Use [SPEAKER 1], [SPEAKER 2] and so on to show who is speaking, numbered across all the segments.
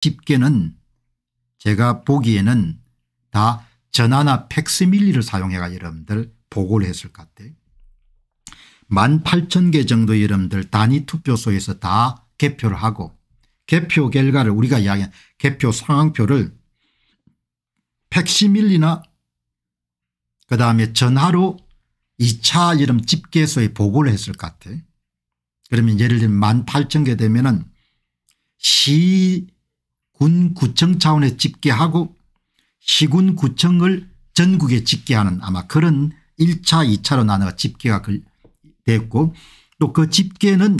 [SPEAKER 1] 집게는 제가 보기에는 다 전화나 팩스밀리를 사용해가 여러분들 보고를 했을 것 같아요. 18,000개 정도 여러분들 단위 투표소에서 다 개표를 하고 개표 결과를 우리가 이야기한 개표 상황표를 팩시밀리나 그다음에 전화로 2차 이름 집계소에 보고를 했을 것 같아. 그러면 예를 들면 18,000개 되면 은시 군구청 차원에 집계하고 시군구청을 전국에 집계하는 아마 그런 1차 2차로 나눠 집계가 그 됐고 또 그 집계는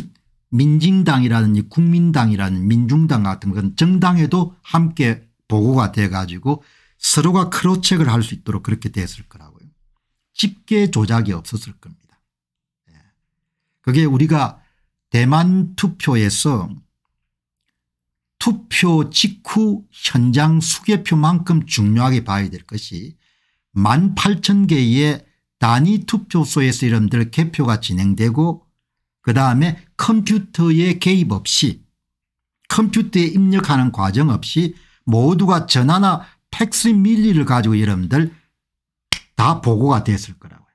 [SPEAKER 1] 민진당이라든지 국민당이라는 민중당 같은 그런 정당에도 함께 보고가 돼 가지고 서로가 크로책을 할 수 있도록 그렇게 됐을 거라고요. 집계 조작이 없었을 겁니다. 예. 그게 우리가 대만 투표에서 투표 직후 현장 수개표만큼 중요하게 봐야 될 것이 1만 8천 개의 단위 투표소에서 이름들 개표가 진행되고 그 다음에 컴퓨터에 개입 없이 컴퓨터에 입력하는 과정 없이 모두가 전화나 팩스 밀리를 가지고 여러분들 다 보고가 됐을 거라고요.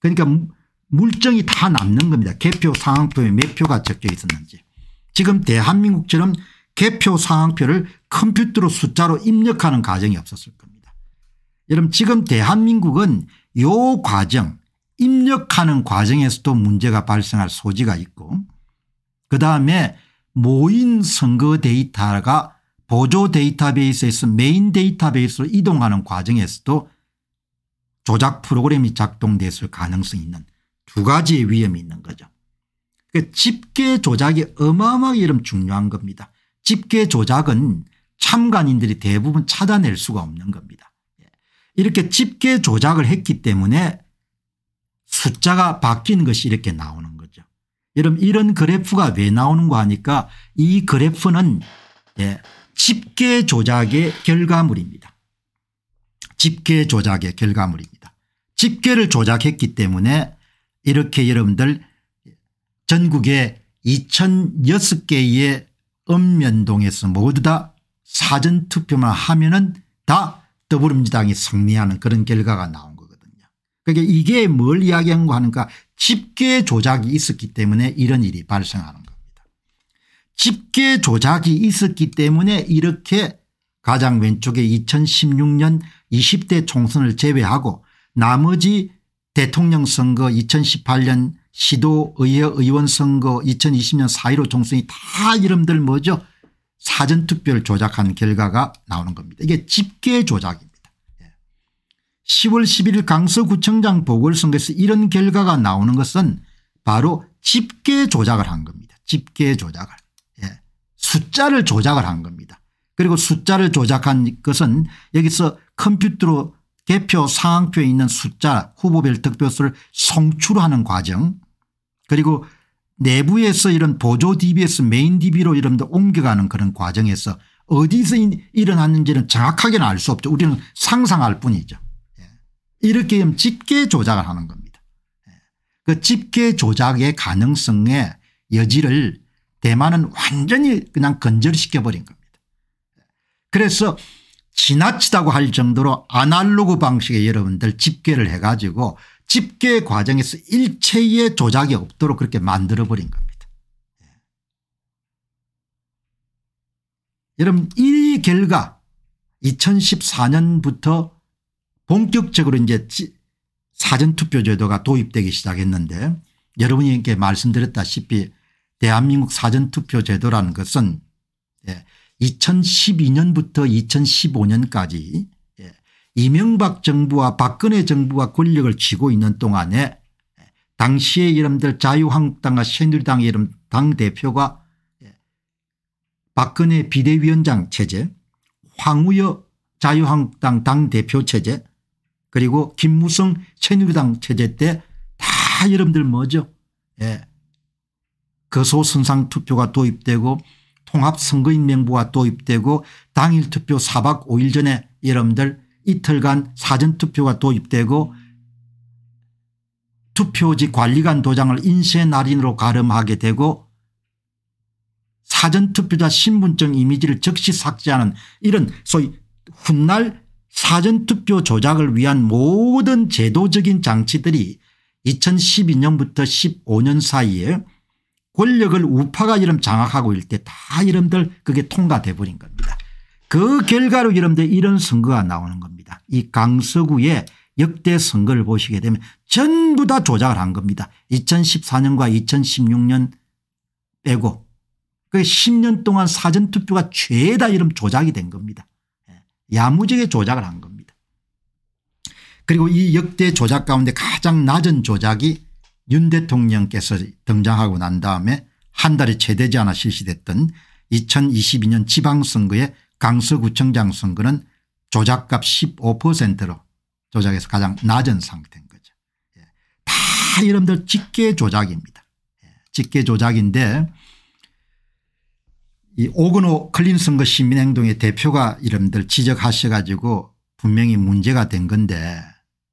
[SPEAKER 1] 그러니까 물정이 다 남는 겁니다. 개표 상황표에 몇 표가 적혀 있었는지. 지금 대한민국처럼 개표 상황표를 컴퓨터로 숫자로 입력하는 과정이 없었을 겁니다. 여러분 지금 대한민국은 요 과정 입력하는 과정에서도 문제가 발생할 소지가 있고 그다음에 모인 선거 데이터가 보조 데이터베이스에서 메인 데이터베이스로 이동하는 과정에서도 조작 프로그램이 작동됐을 가능성이 있는 두 가지의 위험이 있는 거죠. 그러니까 집계 조작이 어마어마하게 이런 중요한 겁니다. 집계 조작은 참관인들이 대부분 찾아낼 수가 없는 겁니다. 예. 이렇게 집계 조작을 했기 때문에 숫자가 바뀐 것이 이렇게 나오는 거죠. 여러분 이런 그래프가 왜 나오는가 하니까 이 그래프는 예, 집계 조작의 결과물입니다. 집계 조작의 결과물입니다. 집계를 조작했기 때문에 이렇게 여러분들 전국에 2006개의 읍면동에서 모두 다 사전투표만 하면은 다 더불어민주당이 승리하는 그런 결과가 나온 거거든요. 그러니까 이게 뭘이야기하는 하니까 집계 조작이 있었기 때문에 이런 일이 발생하는 겁니다. 집계 조작이 있었기 때문에 이렇게 가장 왼쪽에 2016년 20대 총선을 제외하고 나머지 대통령 선거 2018년 시도의회 의원선거 2020년 4.15 총선이 다 이름들 뭐죠 사전투표를 조작한 결과가 나오는 겁니다. 이게 집계 조작입니다. 10월 예. 11일 강서구청장 보궐선거에서 이런 결과가 나오는 것은 바로 집계 조작을 한 겁니다. 집계 조작을. 예. 숫자를 조작을 한 겁니다. 그리고 숫자를 조작한 것은 여기서 컴퓨터로 개표 상황표에 있는 숫자 후보별 득표수를 송출하는 과정 그리고 내부에서 이런 보조 d b s 메인 db로 이런 도 옮겨가는 그런 과정에서 어디서 일어났는지는 정확하게는 알 수 없죠. 우리는 상상할 뿐이죠. 예. 이렇게 되면 집계 조작을 하는 겁니다. 예. 그 집계 조작의 가능성의 여지를 대만은 완전히 그냥 건절시켜버린 겁니다. 예. 그래서 지나치다고 할 정도로 아날로그 방식의 여러분들 집계를 해 가지고 집계 과정에서 일체의 조작이 없도록 그렇게 만들어버린 겁니다. 예. 여러분 이 결과 2014년부터 본격적으로 이제 사전투표 제도가 도입되기 시작했는데 여러분에 말씀드렸다시피 대한민국 사전투표 제도라는 것은 예, 2012년부터 2015년까지 예, 이명박 정부와 박근혜 정부가 권력을 쥐고 있는 동안에 예, 당시의 이름들 자유한국당과 새누리당의 이름 당대표가 예, 박근혜 비대위원장 체제 황우여 자유한국당 당대표 체제 그리고 김무성 새누리당 체제 때 다 여러분들 뭐죠 예. 거소선상 투표가 도입되고 통합선거인명부가 도입되고 당일 투표 4박 5일 전에 여러분들 이틀간 사전투표가 도입되고 투표지 관리관 도장을 인쇄 날인으로 가름하게 되고 사전투표자 신분증 이미지를 즉시 삭제하는 이런 소위 훗날 사전투표 조작을 위한 모든 제도적인 장치들이 2012년부터 15년 사이에 권력을 우파가 이름 장악하고 일 때 다 이름들 그게 통과돼 버린 겁니다. 그 결과로 이름들 이런 선거가 나오는 겁니다. 이 강서구의 역대 선거를 보시게 되면 전부 다 조작을 한 겁니다. 2014년과 2016년 빼고 그 10년 동안 사전투표가 죄다 이름 조작이 된 겁니다. 예, 야무지게 조작을 한 겁니다. 그리고 이 역대 조작 가운데 가장 낮은 조작이 윤 대통령께서 등장하고 난 다음에 한 달이 채 되지 않아 실시됐던 2022년 지방선거의 강서구청장 선거는 조작값 15%로 조작에서 가장 낮은 상태인 거죠. 예. 다 여러분들 직계 조작입니다. 예. 직계 조작인데 이 오근호 클린 선거 시민행동의 대표가 여러분들 지적하셔 가지고 분명히 문제가 된 건데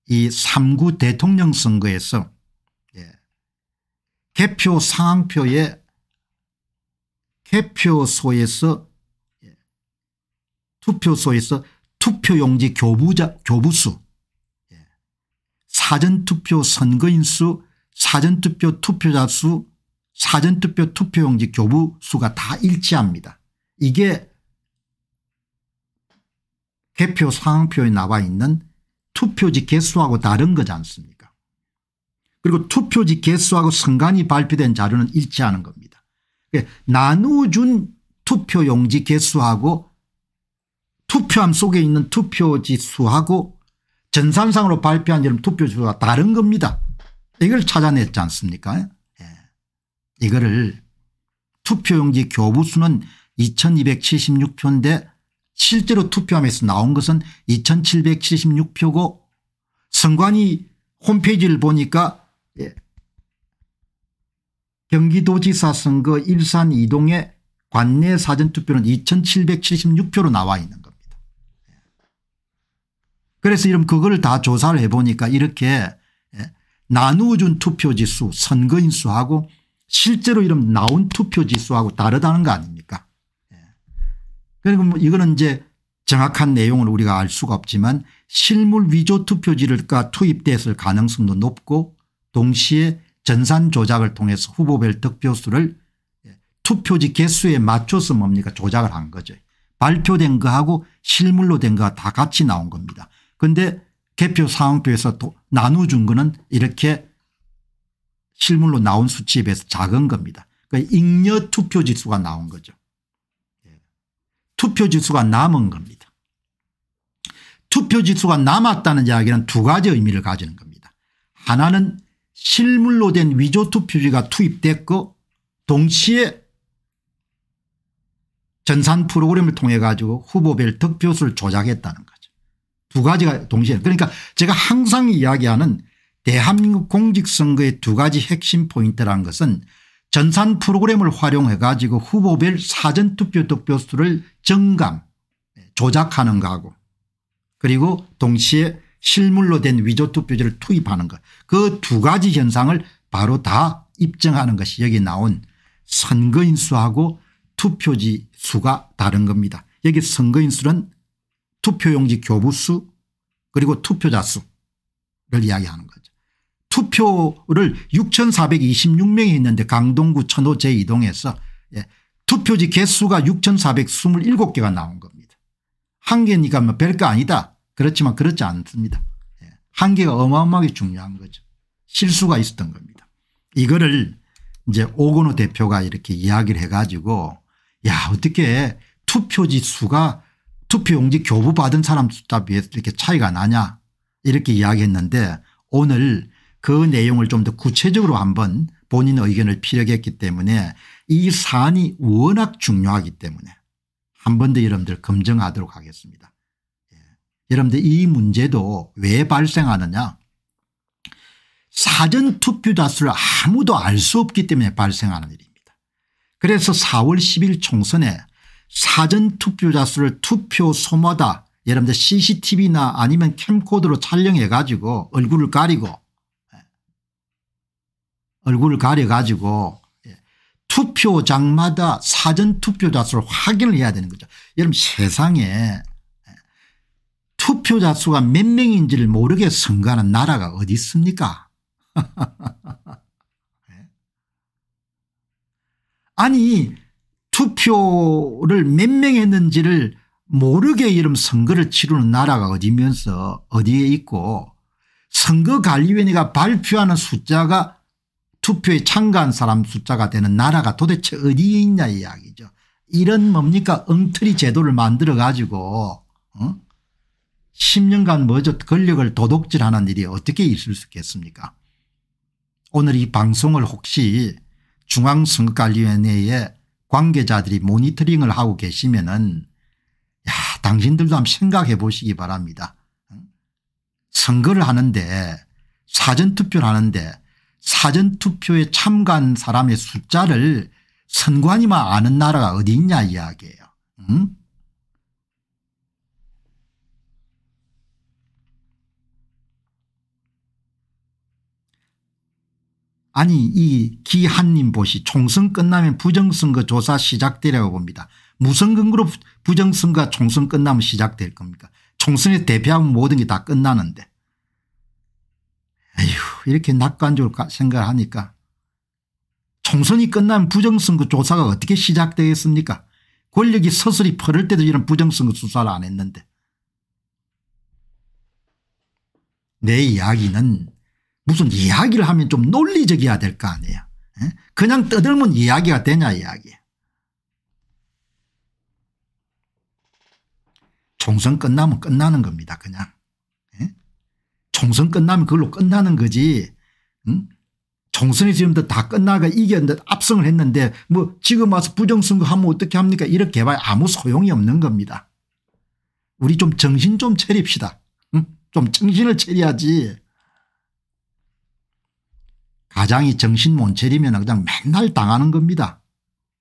[SPEAKER 1] 이 3구 대통령 선거에서 개표 상황표에 개표소에서 예, 투표소에서 투표용지 교부자, 교부수 예, 사전투표 선거인 수 사전투표 투표자 수 사전투표 투표용지 교부 수가 다 일치합니다. 이게 개표 상황표에 나와 있는 투표지 개수하고 다른 거지 않습니까 그리고 투표지 개수하고 선관위 발표된 자료는 일치하는 겁니다. 예, 나누준 투표용지 개수하고 투표함 속에 있는 투표지 수하고 전산상으로 발표한 여름 투표지수가 다른 겁니다. 이걸 찾아냈지 않습니까 예. 이거를 투표용지 교부수는 2276표인데 실제로 투표함에서 나온 것은 2776표고 선관위 홈페이지를 보니까 예. 경기도지사 선거 일산 이동의 관내 사전투표는 2776표로 나와 있는 겁니다. 예. 그래서 이런 그걸 다 조사를 해보니까 이렇게 예, 나누어준 투표지수 선거인수하고 실제로 이런 나온 투표지수하고 다르다는 거 아닙니까 예. 그리고 뭐 이거는 이제 정확한 내용을 우리가 알 수가 없지만 실물 위조 투표지를 투입됐을 가능성도 높고 동시에 전산 조작을 통해서 후보별 득표수를 예, 투표지 개수에 맞춰서 뭡니까 조작을 한 거죠. 발표된 거하고 실물로 된 거가 다 같이 나온 겁니다. 그런데 개표 상황표에서 나눠준 거는 이렇게 실물로 나온 수치에 비해서 작은 겁니다. 그러니까 잉여 투표지수가 나온 거죠. 예. 투표지수가 남은 겁니다. 투표지수가 남았다는 이야기는 두 가지 의미를 가지는 겁니다. 하나는 실물로 된 위조 투표지가 투입됐고 동시에 전산 프로그램을 통해 가지고 후보별 득표수를 조작했다는 거죠. 두 가지가 동시에 그러니까 제가 항상 이야기하는 대한민국 공직선거의 두 가지 핵심 포인트라는 것은 전산 프로그램을 활용해 가지고 후보별 사전투표 득표수를 정감 조작하는 거하고 그리고 동시에 실물로 된 위조투 표지를 투입하는 것그 두 가지 현상을 바로 다 입증하는 것이 여기 나온 선거인 수하고 투표지 수가 다른 겁니다. 여기 선거인 수는 투표용지 교부수 그리고 투표자 수를 이야기하는 거죠. 투표를 6426명이 했는데 강동구 천호 제2동에서 예. 투표지 개수가 6427개가 나온 겁니다. 한 개니까 뭐 별거 아니다 그렇지만 그렇지 않습니다. 예. 한계가 어마어마하게 중요한 거죠. 실수가 있었던 겁니다. 이거를 이제 오건호 대표가 이렇게 이야기를 해가지고 야 어떻게 투표지 수가 투표용지 교부 받은 사람 숫자 비해서 이렇게 차이가 나냐 이렇게 이야기했는데 오늘 그 내용을 좀 더 구체적으로 한번 본인 의견을 피력했기 때문에 이 사안이 워낙 중요하기 때문에 한 번 더 여러분들 검증하도록 하겠습니다. 여러분들 이 문제도 왜 발생하느냐 사전투표자수를 아무도 알 수 없기 때문에 발생하는 일입니다. 그래서 4월 10일 총선에 사전투표자수를 투표소마다 여러분들 cctv나 아니면 캠코드로 촬영해 가지고 얼굴을 가리고 예, 얼굴을 가려 가지고 예, 투표장마다 사전투표자수를 확인을 해야 되는 거죠. 여러분 세상에 투표자 수가 몇 명인지를 모르게 선거하는 나라가 어디 있습니까 아니 투표를 몇 명 했는지를 모르게 이런 선거를 치르는 나라가 어디면서 어디에 있고 선거관리위원회가 발표하는 숫자가 투표에 참가한 사람 숫자가 되는 나라가 도대체 어디에 있냐 이야기죠. 이런 뭡니까 엉터리 제도를 만들어 가지고 어? 10년간 뭐죠 권력을 도둑질하는 일이 어떻게 있을 수 있겠습니까 오늘 이 방송을 혹시 중앙선거관리위원회의 관계자들이 모니터링을 하고 계시면 은야 당신들도 한번 생각해 보시기 바랍니다. 선거를 하는데 사전투표를 하는데 사전투표에 참가한 사람의 숫자를 선관위만 아는 나라가 어디 있냐 이야기예요. 응? 아니 이 기한님 보시 총선 끝나면 부정선거 조사 시작되라고 봅니다. 무슨 근거로 부정선거 총선 끝나면 시작될 겁니까 총선에 대표하면 모든 게 다 끝나는데 에휴 이렇게 낙관적으로 생각하니까 총선이 끝나면 부정선거 조사가 어떻게 시작되겠습니까 권력이 서서히 퍼를 때도 이런 부정선거 수사를 안 했는데 내 이야기는 무슨 이야기를 하면 좀 논리적이어야 될 거 아니에요. 예? 그냥 떠들면 이야기가 되냐 이야기. 총선 끝나면 끝나는 겁니다. 그냥. 예? 총선 끝나면 그걸로 끝나는 거지. 총선이 지금다 끝나가 이겼는데 압승을 했는데 뭐 지금 와서 부정선거 하면 어떻게 합니까 이렇게 봐야 아무 소용이 없는 겁니다. 우리 좀 정신 좀 차립시다. 좀 정신을 차려야지. 가장이 정신 못 차리면 그냥 맨날 당하는 겁니다.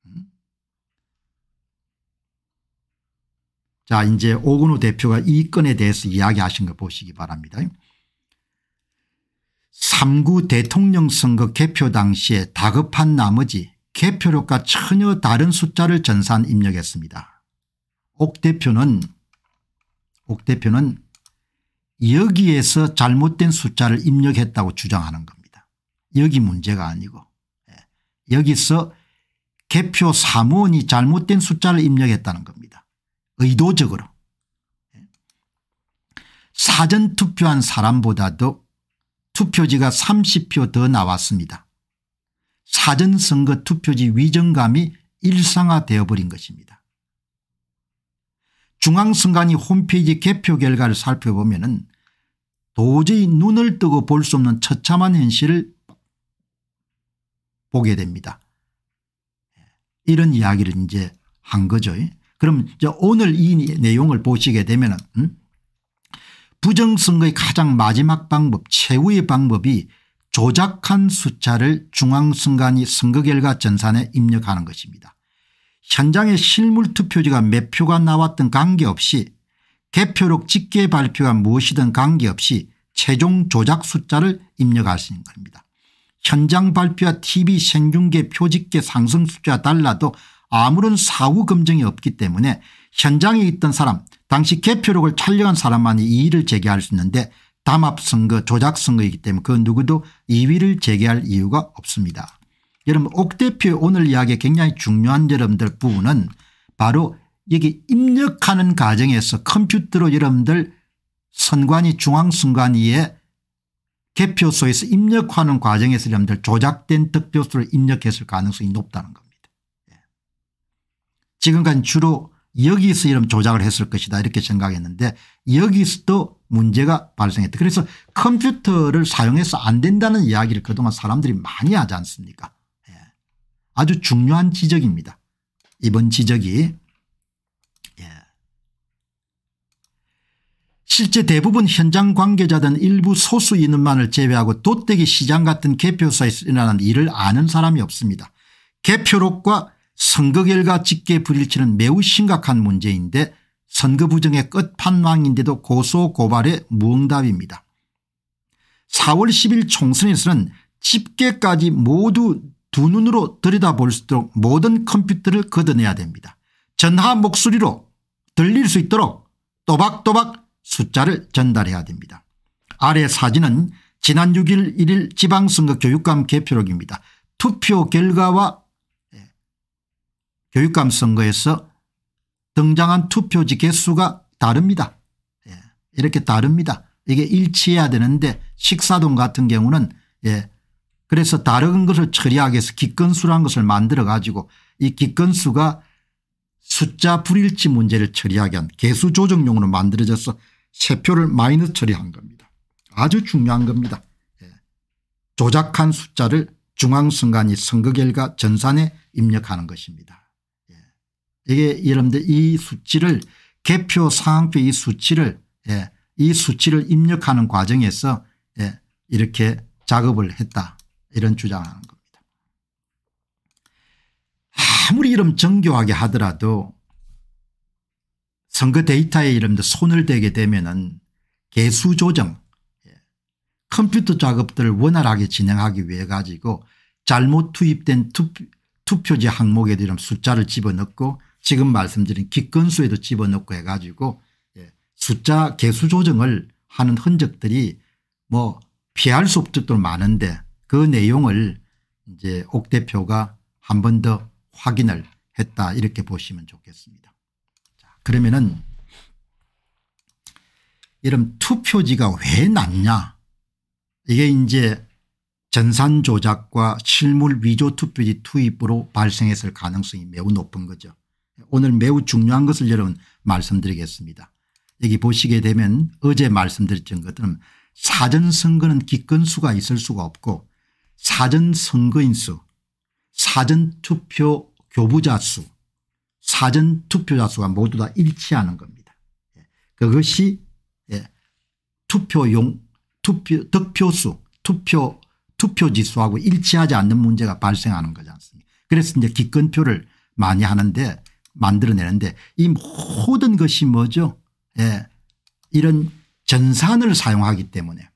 [SPEAKER 1] 음? 자 이제 오근우 대표가 이 건에 대해서 이야기하신 거 보시기 바랍니다. 3구 대통령 선거 개표 당시에 다급한 나머지 개표력과 전혀 다른 숫자를 전산 입력했습니다. 옥 대표는 옥 대표는 여기에서 잘못된 숫자를 입력했다고 주장하는 겁니다. 여기 문제가 아니고 예, 여기서 개표 사무원이 잘못된 숫자를 입력했다는 겁니다. 의도적으로. 예. 사전 투표한 사람보다도 투표지가 30표 더 나왔습니다. 사전선거 투표지 위정감이 일상화되어 버린 것입니다. 중앙선관위 홈페이지 개표 결과를 살펴보면 도저히 눈을 뜨고 볼 수 없는 처참한 현실을 보게 됩니다. 예. 이런 이야기를 이제 한 거죠. 예. 그럼 오늘 이 내용을 보시게 되면 음? 부정선거의 가장 마지막 방법 최후의 방법이 조작한 숫자를 중앙선관위 선거결과 전산에 입력하는 것입니다. 현장의 실물투표지가 몇 표가 나왔든 관계없이 개표록 집계 발표가 무엇이든 관계없이 최종 조작 숫자를 입력할 수는 겁니다. 현장 발표와 tv 생중계 표집계 상승 숫자 달라도 아무런 사후 검증이 없기 때문에 현장에 있던 사람 당시 개표록을 촬영한 사람만이 이의를 제기할 수 있는데 담합선거 조작선거이기 때문에 그 누구도 이의를 제기할 이유가 없습니다. 여러분 옥 대표의 오늘 이야기 굉장히 중요한 여러분들 부분은 바로 여기 입력하는 과정에서 컴퓨터로 여러분들 선관위 중앙선관위에 개표소에서 입력하는 과정에서 여러분들 조작된 득표수를 입력했을 가능성이 높다는 겁니다. 예. 지금까지 주로 여기서 이런 조작을 했을 것이다 이렇게 생각했는데 여기서도 문제가 발생했다. 그래서 컴퓨터를 사용해서 안 된다는 이야기를 그동안 사람들이 많이 하지 않습니까 예. 아주 중요한 지적입니다. 이번 지적이 실제 대부분 현장 관계자든 일부 소수인원만을 제외하고 돗대기 시장 같은 개표소에서 일어난 일을 아는 사람이 없습니다. 개표록과 선거 결과 직계 불일치는 매우 심각한 문제인데 선거 부정의 끝판왕인데도 고소고발의 무응답입니다. 4월 10일 총선에서는 집계까지 모두 두 눈으로 들여다볼 수 있도록 모든 컴퓨터를 걷어내야 됩니다. 전화 목소리로 들릴 수 있도록 또박또박 숫자를 전달해야 됩니다. 아래 사진은 지난 6일 1일 지방선거 교육감 개표록입니다. 투표 결과와 예, 교육감 선거에서 등장한 투표지 개수가 다릅니다. 예, 이렇게 다릅니다. 이게 일치해야 되는데 식사동 같은 경우는 예. 그래서 다른 것을 처리하기 위해서 기건수라는 것을 만들어 가지고 이 기건수가 숫자 불일치 문제를 처리하기 한 개수 조정용으로 만들어져서 세 표를 마이너스 처리한 겁니다. 아주 중요한 겁니다. 예. 조작한 숫자를 중앙선관위 선거 결과 전산에 입력하는 것입니다. 예. 이게 여러분들 이 수치를 개표 상황표 이 수치를 예, 이 수치를 입력하는 과정에서 이렇게 작업을 했다 이런 주장하는 겁니다. 아무리 이름 정교하게 하더라도 선거 데이터에 이름도 손을 대게 되면은 개수 조정 예, 컴퓨터 작업들을 원활하게 진행하기 위해 가지고 잘못 투입된 투표지 항목에도 이런 숫자를 집어넣고 지금 말씀드린 기건수에도 집어넣고 해가지고 예, 숫자 개수 조정을 하는 흔적들이 뭐 피할 수없도 많은데 그 내용을 이제 옥 대표가 한 번 더 확인을 했다 이렇게 보시면 좋겠습니다. 그러면은 이런 투표지가 왜났냐 이게 이제 전산 조작과 실물 위조 투표지 투입으로 발생했을 가능성이 매우 높은 거죠. 오늘 매우 중요한 것을 여러분 말씀드리겠습니다. 여기 보시게 되면 어제 말씀드렸던 것들은 사전선거는 기권수가 있을 수가 없고 사전선거인수 사전투표 교부자 수 사전 투표자 수가 모두 다 일치하는 겁니다. 예. 그것이 예, 투표용 투표 득표수 투표 투표지수하고 일치하지 않는 문제가 발생하는 거지 않습니까 그래서 이제 기권표를 많이 하는데 만들어내는데 이 모든 것이 뭐죠 예. 이런 전산을 사용하기 때문에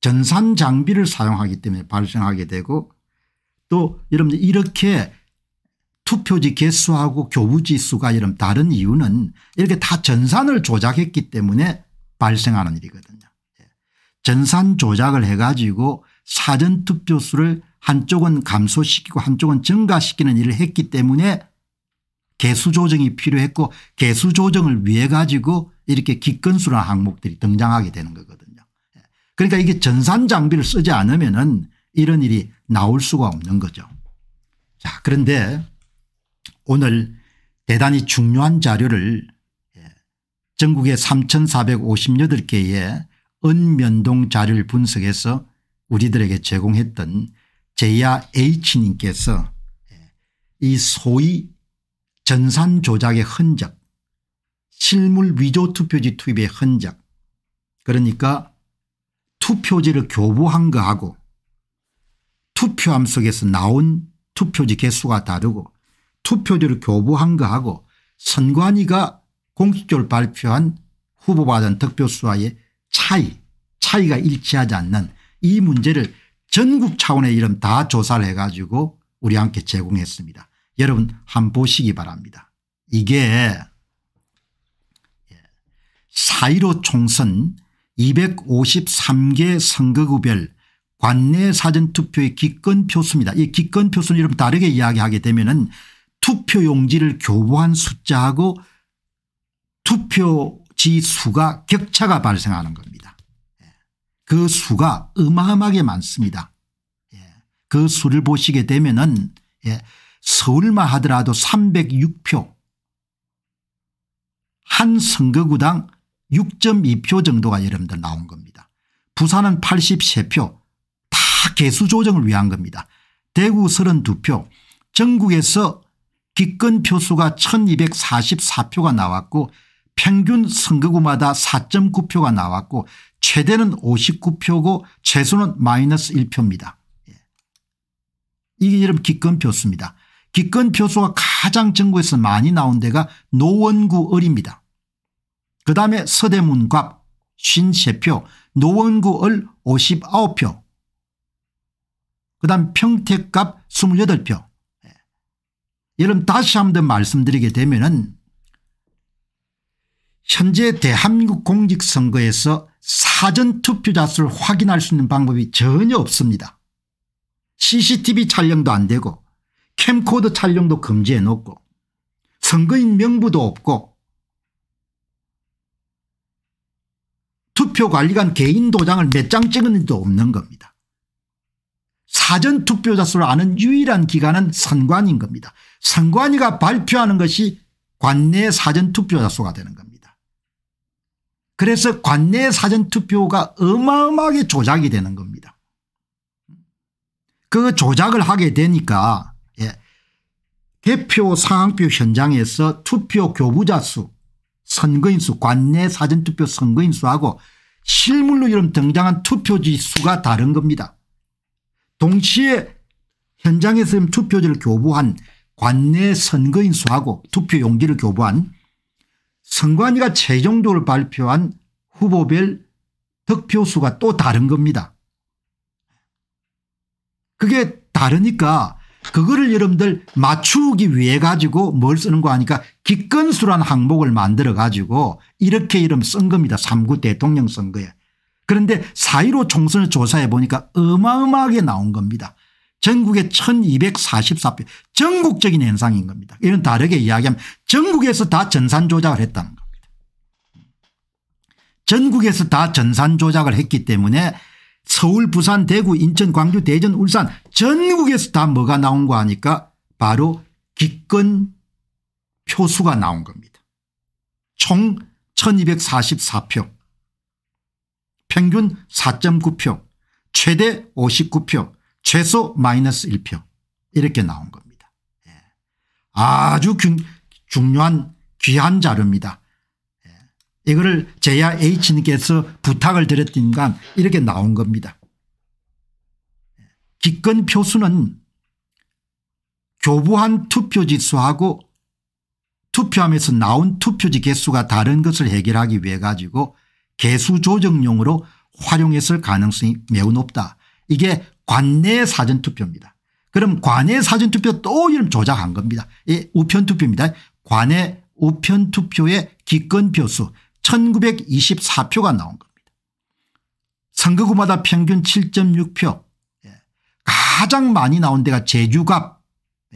[SPEAKER 1] 전산 장비를 사용하기 때문에 발생하게 되고 또 여러분 이렇게 투표지 개수하고 교부지 수가 이런 다른 이유는 이렇게 다 전산을 조작했기 때문에 발생하는 일이거든요. 예. 전산 조작을 해가지고 사전투표수를 한쪽은 감소시키고 한쪽은 증가시키는 일을 했기 때문에 개수 조정이 필요했고 개수 조정을 위해 가지고 이렇게 기건수라는 항목들이 등장하게 되는 거거든요. 예. 그러니까 이게 전산 장비를 쓰지 않으면 은 이런 일이 나올 수가 없는 거죠. 자 그런데 오늘 대단히 중요한 자료를 예, 전국의 3458개의 은면동 자료를 분석해서 우리들에게 제공했던 제야 H님께서 예, 이 소위 전산 조작의 흔적 실물 위조 투표지 투입의 흔적 그러니까 투표지를 교부한 거하고 투표함 속에서 나온 투표지 개수가 다르고 투표지를 교부한 거하고 선관위가 공식적으로 발표한 후보받은 득표수와의 차이 차이가 일치하지 않는 이 문제를 전국 차원의 이름 다 조사를 해가지고 우리 함께 제공했습니다. 여러분 한번 보시기 바랍니다. 이게 4.15 예, 총선 253개 선거구별 관내 사전투표의 기권표수입니다. 이 기권표수는 이름 다르게 이야기하게 되면 은 투표 용지를 교부한 숫자하고 투표지 수가 격차가 발생하는 겁니다. 예. 그 수가 어마어마하게 많습니다. 예. 그 수를 보시게 되면 은 예, 서울만 하더라도 306표 한 선거구당 6.2표 정도가 여러분들 나온 겁니다. 부산은 83표 다 개수 조정을 위한 겁니다. 대구 32표 전국에서 기권 표수가 1244표가 나왔고 평균 선거구마다 4.9표가 나왔고 최대는 59표고 최소는 마이너스 1표입니다. 예. 이게 이름 기권표수입니다. 기권표수가 가장 정부에서 많이 나온 데가 노원구 을입니다. 그 다음에 서대문갑 53표 노원구 을 59표 그 다음 평택갑 28표 여러분 다시 한번 말씀드리게 되면은 현재 대한민국 공직선거에서 사전투표자 수를 확인할 수 있는 방법이 전혀 없습니다. CCTV 촬영도 안 되고 캠코더 촬영도 금지해 놓고 선거인 명부도 없고 투표관리관 개인 도장을 몇 장 찍은 일도 없는 겁니다. 사전 투표자 수를 아는 유일한 기관은 선관인 겁니다. 선관위가 발표하는 것이 관내 사전 투표자 수가 되는 겁니다. 그래서 관내 사전 투표가 어마어마하게 조작이 되는 겁니다. 그 조작을 하게 되니까 예. 대표 상황표 현장에서 투표 교부자 수 선거인수 관내 사전투표 선거인수하고 실물로 이름 등장한 투표지 수가 다른 겁니다. 동시에 현장에서 투표지를 교부한 관내 선거인 수하고 투표 용지를 교부한 선관위가 최종적으로 발표한 후보별 득표수가 또 다른 겁니다. 그게 다르니까 그거를 여러분들 맞추기 위해 가지고 뭘 쓰는 거아니까 기건수란 항목을 만들어 가지고 이렇게 이름 쓴 겁니다. 3구 대통령 선거에. 그런데 4.15 총선을 조사해 보니까 어마어마하게 나온 겁니다. 전국에 1244표 전국적인 현상인 겁니다. 이런 다르게 이야기하면 전국에서 다 전산 조작을 했다는 겁니다. 전국에서 다 전산 조작을 했기 때문에 서울 부산 대구 인천 광주 대전 울산 전국에서 다 뭐가 나온 거 하니까 바로 기권 표수가 나온 겁니다. 총 1244표 평균 4.9표 최대 59표 최소 마이너스 1표 이렇게 나온 겁니다. 예. 아주 균, 중요한 귀한 자료입니다. 예. 이거를 제야 H님께서 부탁을 드렸던간 이렇게 나온 겁니다. 예. 기권 표수는 교부한 투표지 수하고 투표함에서 나온 투표지 개수가 다른 것을 해결하기 위해 가지고 개수 조정용으로 활용했을 가능성이 매우 높다. 이게 관내 사전투표입니다. 그럼 관내 사전투표 또 이름 조작한 겁니다. 이 우편투표입니다. 관내 우편투표의 기권표수 1924표가 나온 겁니다. 선거구마다 평균 7.6표 예. 가장 많이 나온 데가 제주갑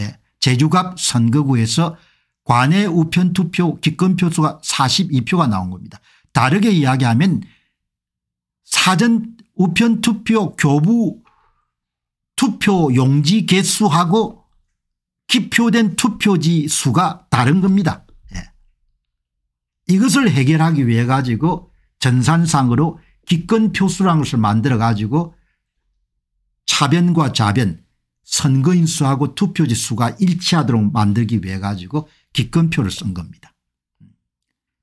[SPEAKER 1] 예. 제주갑 선거구에서 관내 우편투표 기권표수가 42표가 나온 겁니다. 다르게 이야기하면 사전 우편 투표 교부 투표 용지 개수하고 기표된 투표지 수가 다른 겁니다. 예. 이것을 해결하기 위해 가지고 전산상으로 기권 표수라는 것을 만들어 가지고 차변과 자변 선거인 수하고 투표지 수가 일치하도록 만들기 위해 가지고 기권표를 쓴 겁니다.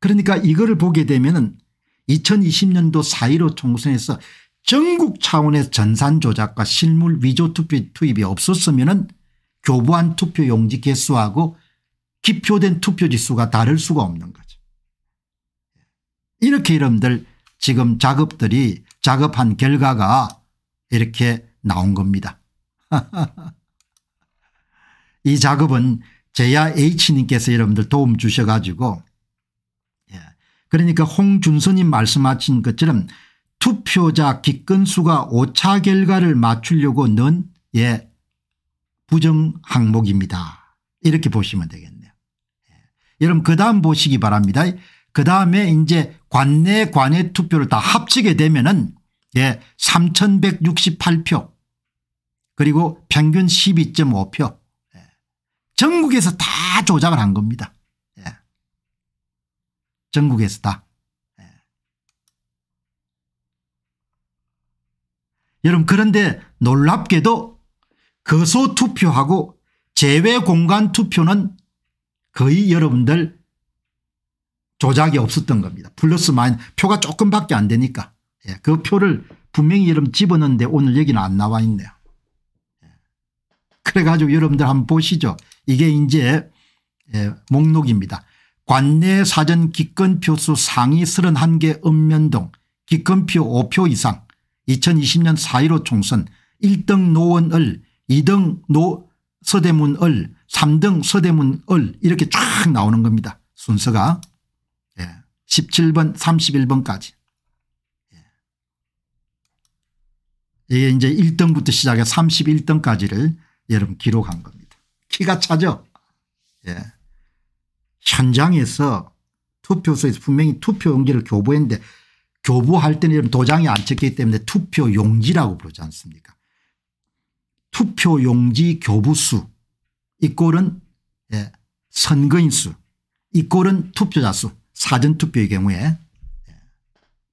[SPEAKER 1] 그러니까 이거를 보게 되면 2020년도 4.15 총선에서 전국 차원의 전산 조작과 실물 위조 투표 투입이 없었으면 교부한 투표 용지 개수하고 기표된 투표지 수가 다를 수가 없는 거죠. 이렇게 여러분들 지금 작업들이 작업한 결과가 이렇게 나온 겁니다. 이 작업은 제야 H님께서 여러분들 도움 주셔가지고 그러니까 홍준선이 말씀하신 것처럼 투표자 기권수가 오차 결과를 맞추려고 넣은 예 부정 항목입니다. 이렇게 보시면 되겠네요. 예. 여러분 그 다음 보시기 바랍니다. 그 다음에 이제 관내 관외 투표를 다 합치게 되면은 예 3168표 그리고 평균 12.5표 예. 전국에서 다 조작을 한 겁니다. 전국에서 다. 예. 여러분 그런데 놀랍게도 거소 투표하고 제외 공간 투표는 거의 여러분들 조작이 없었던 겁니다. 플러스 마이 표가 조금밖에 안 되니까 예. 그 표를 분명히 여러분 집어는데 오늘 여기는 안 나와 있네요. 예. 그래가지고 여러분들 한번 보시죠. 이게 이제 예, 목록입니다. 관내 사전 기권표수 상위 31개 읍면동 기권표 5표 이상 2020년 4.15 총선 1등 노원을 2등 노 서대문을 3등 서대문을 이렇게 쫙 나오는 겁니다. 순서가 예. 17번 31번까지 예. 이게 이제 1등부터 시작해 31등까지를 여러분 기록한 겁니다. 키가 차죠. 예. 현장에서 투표소에서 분명히 투표 용지를 교부했는데 교부할 때는 이런 도장이 안 찍기 때문에 투표 용지라고 부르지 않습니까 투표 용지 교부수 이꼴은 예, 선거인 수 이꼴은 투표자 수 사전투표의 경우에 예,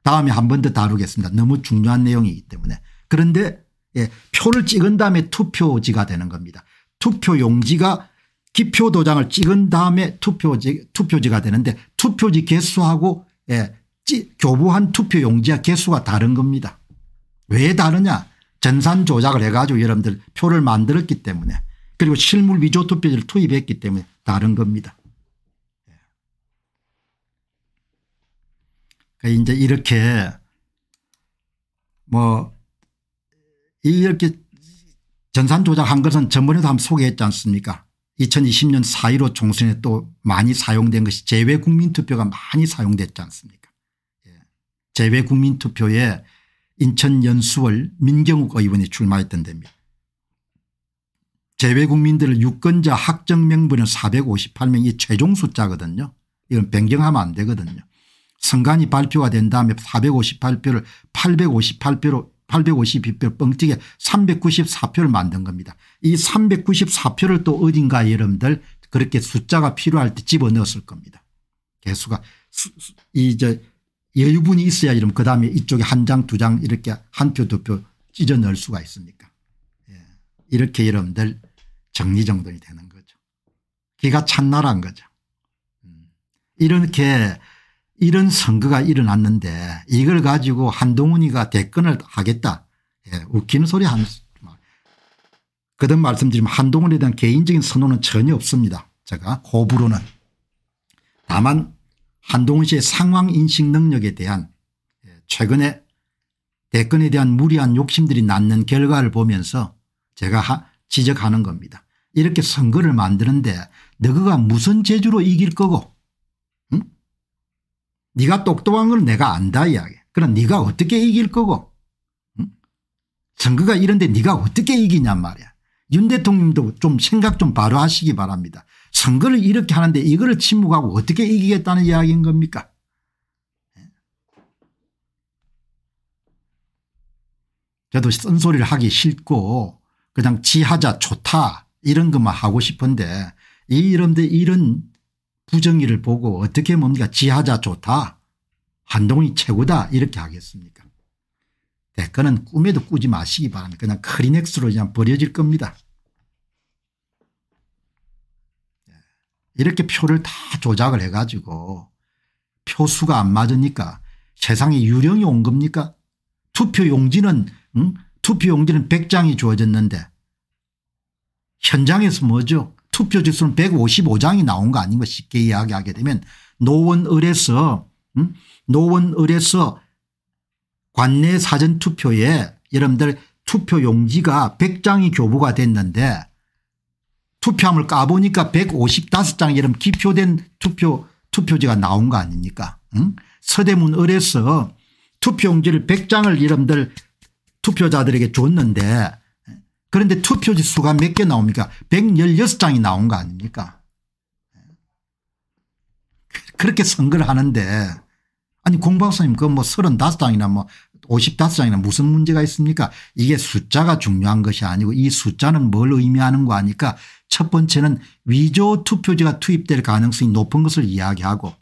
[SPEAKER 1] 다음에 한 번 더 다루겠습니다. 너무 중요한 내용이기 때문에 그런데 예, 표를 찍은 다음에 투표지가 되는 겁니다. 투표 용지가 기표 도장을 찍은 다음에 투표지, 투표지가 되는데 투표지 개수하고 예, 교부한 투표용지와 개수가 다른 겁니다. 왜 다르냐 전산 조작을 해가지고 여러분들 표를 만들었기 때문에 그리고 실물 위조 투표지를 투입했기 때문에 다른 겁니다. 예. 그러니까 이제 이렇게 뭐 이렇게 전산 조작한 것은 전번에도 한번 소개했지 않습니까 2020년 4.15 총선에 또 많이 사용된 것이 제외국민투표가 많이 사용됐지 않습니까 제외국민투표에 예. 인천 연수월 민경욱 의원이 출마했던 데입니다. 제외국민들을 유권자 학정 명분은 458명 이 최종 숫자거든요. 이건 변경하면 안 되거든요. 선관위 발표가 된 다음에 458표를 858표로 852표 뻥튀기 394표를 만든 겁니다. 이 394표를 또 어딘가 여러분들 그렇게 숫자가 필요할 때 집어넣었을 겁니다. 개수가 이제 여유분이 있어야 이러면 그다음에 이쪽에 한 장 두 장 이렇게 한 표 두 표 찢어 넣을 수가 있습니까 예. 이렇게 여러분들 정리정돈이 되는 거죠. 기가 찬 나라인 거죠. 음. 이렇게 이런 선거가 일어났는데 이걸 가지고 한동훈이가 대권을 하겠다. 예, 웃기는 소리 하는 그든 말씀드리면 한동훈에 대한 개인적인 선호는 전혀 없습니다. 제가 호불호는. 다만 한동훈 씨의 상황인식 능력에 대한 예, 최근에 대권에 대한 무리한 욕심들이 낳는 결과를 보면서 제가 지적하는 겁니다. 이렇게 선거를 만드는데 너그가 무슨 재주로 이길 거고 네가 똑똑한 걸 내가 안다 이야기. 그럼 네가 어떻게 이길 거고 응? 선거가 이런데 네가 어떻게 이기냔 말이야. 윤 대통령도 좀 생각 좀 바로 하시기 바랍니다. 선거를 이렇게 하는데 이거를 침묵하고 어떻게 이기겠다는 이야기인 겁니까? 예? 저도 쓴소리를 하기 싫고 그냥 지하자 좋다 이런 것만 하고 싶은데 이런데 이런 부정의를 보고 어떻게 뭡니까 지하자 좋다 한동훈이 최고다 이렇게 하겠습니까 댓글은 꿈에도 꾸지 마시기 바랍니다. 그냥 크리넥스로 그냥 버려질 겁니다. 이렇게 표를 다 조작을 해가지고 표수가 안 맞으니까 세상에 유령이 온 겁니까 투표 용지는 응? 투표 용지는 100장이 주어졌는데 현장에서 뭐죠 투표 지수는 155장이 나온 거 아닌가 쉽게 이야기하게 되면 노원을에서 음? 노원을에서 관내 사전투표에 여러분들 투표용지가 100장이 교부가 됐는데 투표함을 까보니까 155장 이름 기표된 투표 투표지가 나온 거 아닙니까 응? 음? 서대문 을에서 투표용지를 100장을 여러분들 투표자들에게 줬는데 그런데 투표지 수가 몇 개 나옵니까? 116장이 나온 거 아닙니까? 그렇게 선거를 하는데 아니 공박사님 그 뭐 35장이나 뭐 55장이나 뭐 무슨 문제가 있습니까? 이게 숫자가 중요한 것이 아니고 이 숫자는 뭘 의미하는 거 아니까 첫 번째는 위조 투표지가 투입될 가능성이 높은 것을 이야기하고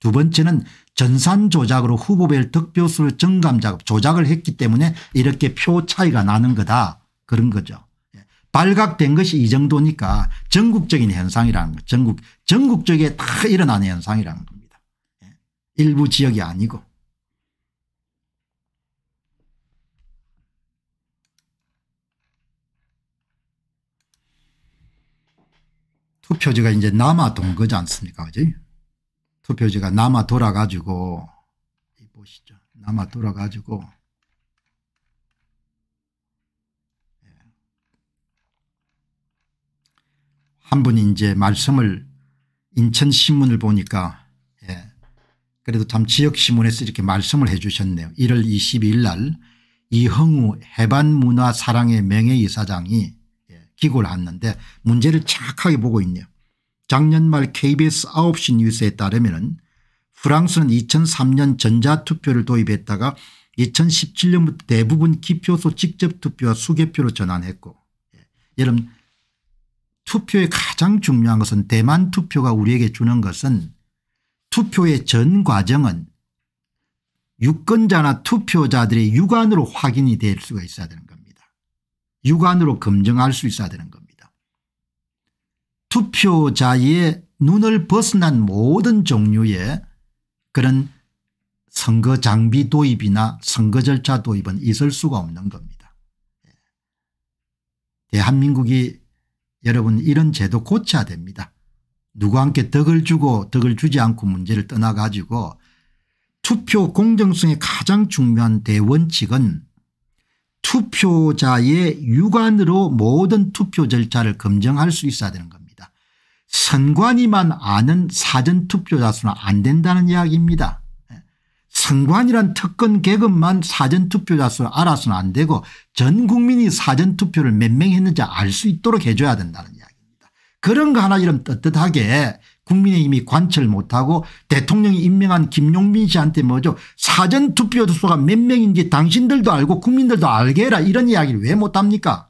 [SPEAKER 1] 두 번째는 전산 조작으로 후보별 득표수를 정감 작업 조작을 했기 때문에 이렇게 표 차이가 나는 거다. 그런 거죠. 예. 발각된 것이 이 정도니까 전국적인 현상이라는 거 전국 전국적에 다 일어나는 현상이라는 겁니다. 예. 일부 지역이 아니고. 투표지가 이제 남아 돈 거지 않습니까 그지 투표지가 남아 돌아가지고 보시죠. 남아 돌아가지고 한 분이 이제 말씀을 인천신문을 보니까 예. 그래도 참 지역신문에서 이렇게 말씀을 해 주셨네요. 1월 22일 날 이흥우 해반문화사랑의 명예이사장이 예. 기고를 했는데 문제를 정하게 보고 있네요. 작년 말 KBS 9시 뉴스에 따르면 프랑스는 2003년 전자투표를 도입했다가 2017년부터 대부분 기표소 직접 투표와 수개표로 전환했고 예. 여러분 투표의 가장 중요한 것은 대만 투표가 우리에게 주는 것은 투표의 전 과정은 유권자나 투표자들의 육안으로 확인이 될 수가 있어야 되는 겁니다. 육안으로 검증할 수 있어야 되는 겁니다. 투표자의 눈을 벗어난 모든 종류의 그런 선거 장비 도입이나 선거 절차 도입은 있을 수가 없는 겁니다. 예. 대한민국이 여러분 이런 제도 고쳐야 됩니다. 누구한테 덕을 주고 덕을 주지 않고 문제를 떠나가지고 투표 공정성의 가장 중요한 대원칙은 투표자의 육안으로 모든 투표 절차를 검증할 수 있어야 되는 겁니다. 선관위만 아는 사전 투표자 수는 안 된다는 이야기입니다. 선관이란 특권 계급만 사전투표자 수를 알아서는 안 되고 전 국민이 사전투표를 몇 명 했는지 알 수 있도록 해줘야 된다는 이야기입니다. 그런 거 하나 이런 떳떳하게 국민의힘이 관철 못하고 대통령이 임명한 김용민 씨한테 뭐죠 사전투표 자 수가 몇 명인지 당신들도 알고 국민들도 알게 해라 이런 이야기를 왜 못합니까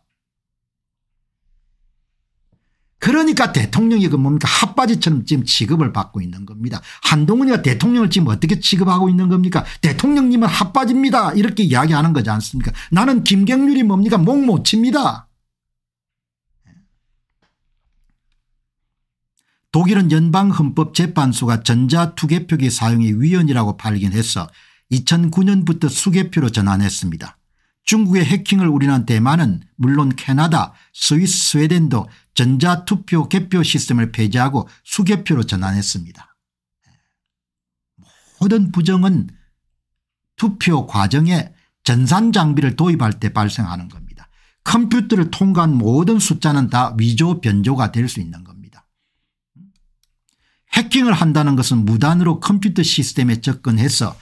[SPEAKER 1] 그러니까 대통령이 그 뭡니까 핫바지처럼 지금 취급을 받고 있는 겁니다. 한동훈이가 대통령을 지금 어떻게 취급하고 있는 겁니까 대통령님은 핫바지입니다 이렇게 이야기하는 거지 않습니까 나는 김경률이 뭡니까 목못 칩니다. 독일은 연방헌법재판소가 전자투개표기 사용의 위헌이라고 발견해서 2009년부터 수개표로 전환했습니다. 중국의 해킹을 우리는 대만은 물론 캐나다 스위스 스웨덴도 전자투표 개표 시스템을 폐지하고 수개표로 전환했습니다. 모든 부정은 투표 과정에 전산 장비를 도입할 때 발생하는 겁니다. 컴퓨터를 통과한 모든 숫자는 다 위조 변조가 될 수 있는 겁니다. 해킹을 한다는 것은 무단으로 컴퓨터 시스템에 접근해서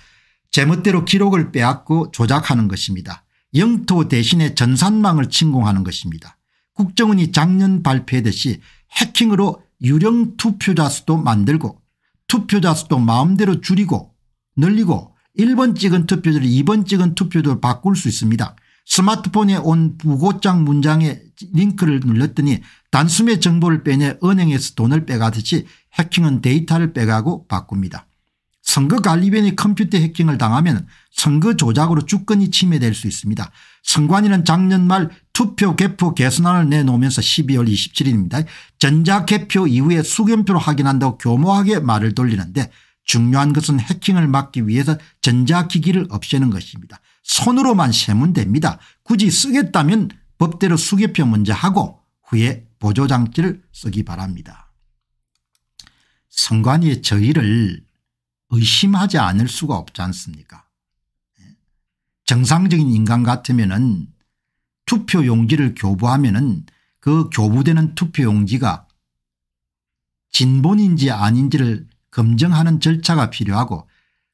[SPEAKER 1] 제멋대로 기록을 빼앗고 조작하는 것입니다. 영토 대신에 전산망을 침공하는 것입니다. 국정원이 작년 발표했듯이 해킹으로 유령 투표자 수도 만들고 투표자 수도 마음대로 줄이고 늘리고 1번 찍은 투표자를 2번 찍은 투표자로 바꿀 수 있습니다. 스마트폰에 온 부고장 문장의 링크를 눌렀더니 단숨에 정보를 빼내 은행에서 돈을 빼가듯이 해킹은 데이터를 빼가고 바꿉니다. 선거관리위원회 컴퓨터 해킹을 당하면 선거 조작으로 주권이 침해될 수 있습니다. 선관위는 작년 말 투표 개표 개선안을 내놓으면서 12월 27일입니다. 전자개표 이후에 수견표로 확인한다고 교묘하게 말을 돌리는데 중요한 것은 해킹을 막기 위해서 전자기기를 없애는 것입니다. 손으로만 세면 됩니다. 굳이 쓰겠다면 법대로 수개표 문제 하고 후에 보조장치를 쓰기 바랍니다. 선관위의 저의를 의심하지 않을 수가 없지 않습니까 예? 정상적인 인간 같으면 은 투표용지를 교부하면 은그 교부되는 투표용지가 진본인지 아닌지를 검증하는 절차가 필요하고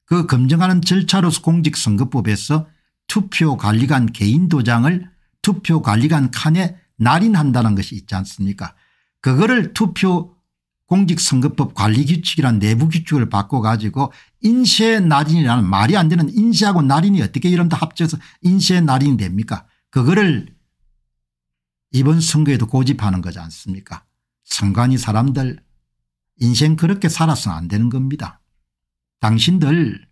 [SPEAKER 1] 그 검증하는 절차로서 공직선거법에서 투표관리관 개인도장을 투표관리관 칸에 날인한다는 것이 있지 않습니까 그거를 투표 공직선거법 관리규칙이란 내부규칙을 바꿔가지고 인쇄 날인이라는 말이 안 되는 인쇄하고 날인이 어떻게 이름 다 합쳐서 인쇄 날인이 됩니까 그거를 이번 선거에도 고집하는 거지 않습니까 선관위 사람들 인생 그렇게 살아서는 안 되는 겁니다. 당신들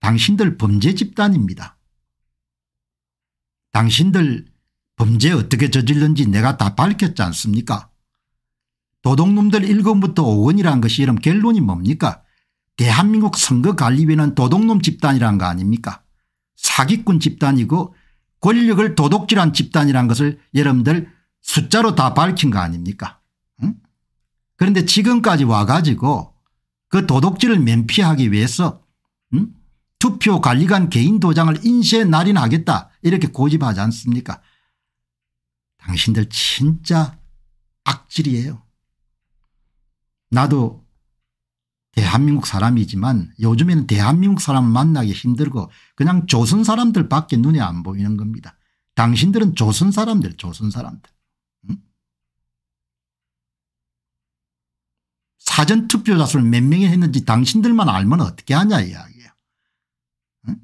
[SPEAKER 1] 당신들 범죄 집단입니다. 당신들 범죄 어떻게 저질렀는지 내가 다 밝혔지 않습니까 도둑놈들 1권부터 5권이라는 것이 여러분 결론이 뭡니까 대한민국 선거관리위는 도둑놈 집단이란 거 아닙니까 사기꾼 집단이고 권력을 도둑질한 집단이란 것을 여러분들 숫자로 다 밝힌 거 아닙니까 응? 그런데 지금까지 와가지고 그 도둑질을 면피하기 위해서 응? 투표관리관 개인 도장을 인쇄 날인하겠다 이렇게 고집하지 않습니까 당신들 진짜 악질이에요. 나도 대한민국 사람이지만 요즘에는 대한민국 사람 만나기 힘들고 그냥 조선 사람들밖에 눈에 안 보이는 겁니다. 당신들은 조선 사람들 조선 사람들. 사전투표자 수를 몇 명이 했는지 당신들만 알면 어떻게 하냐 이야기야. 응?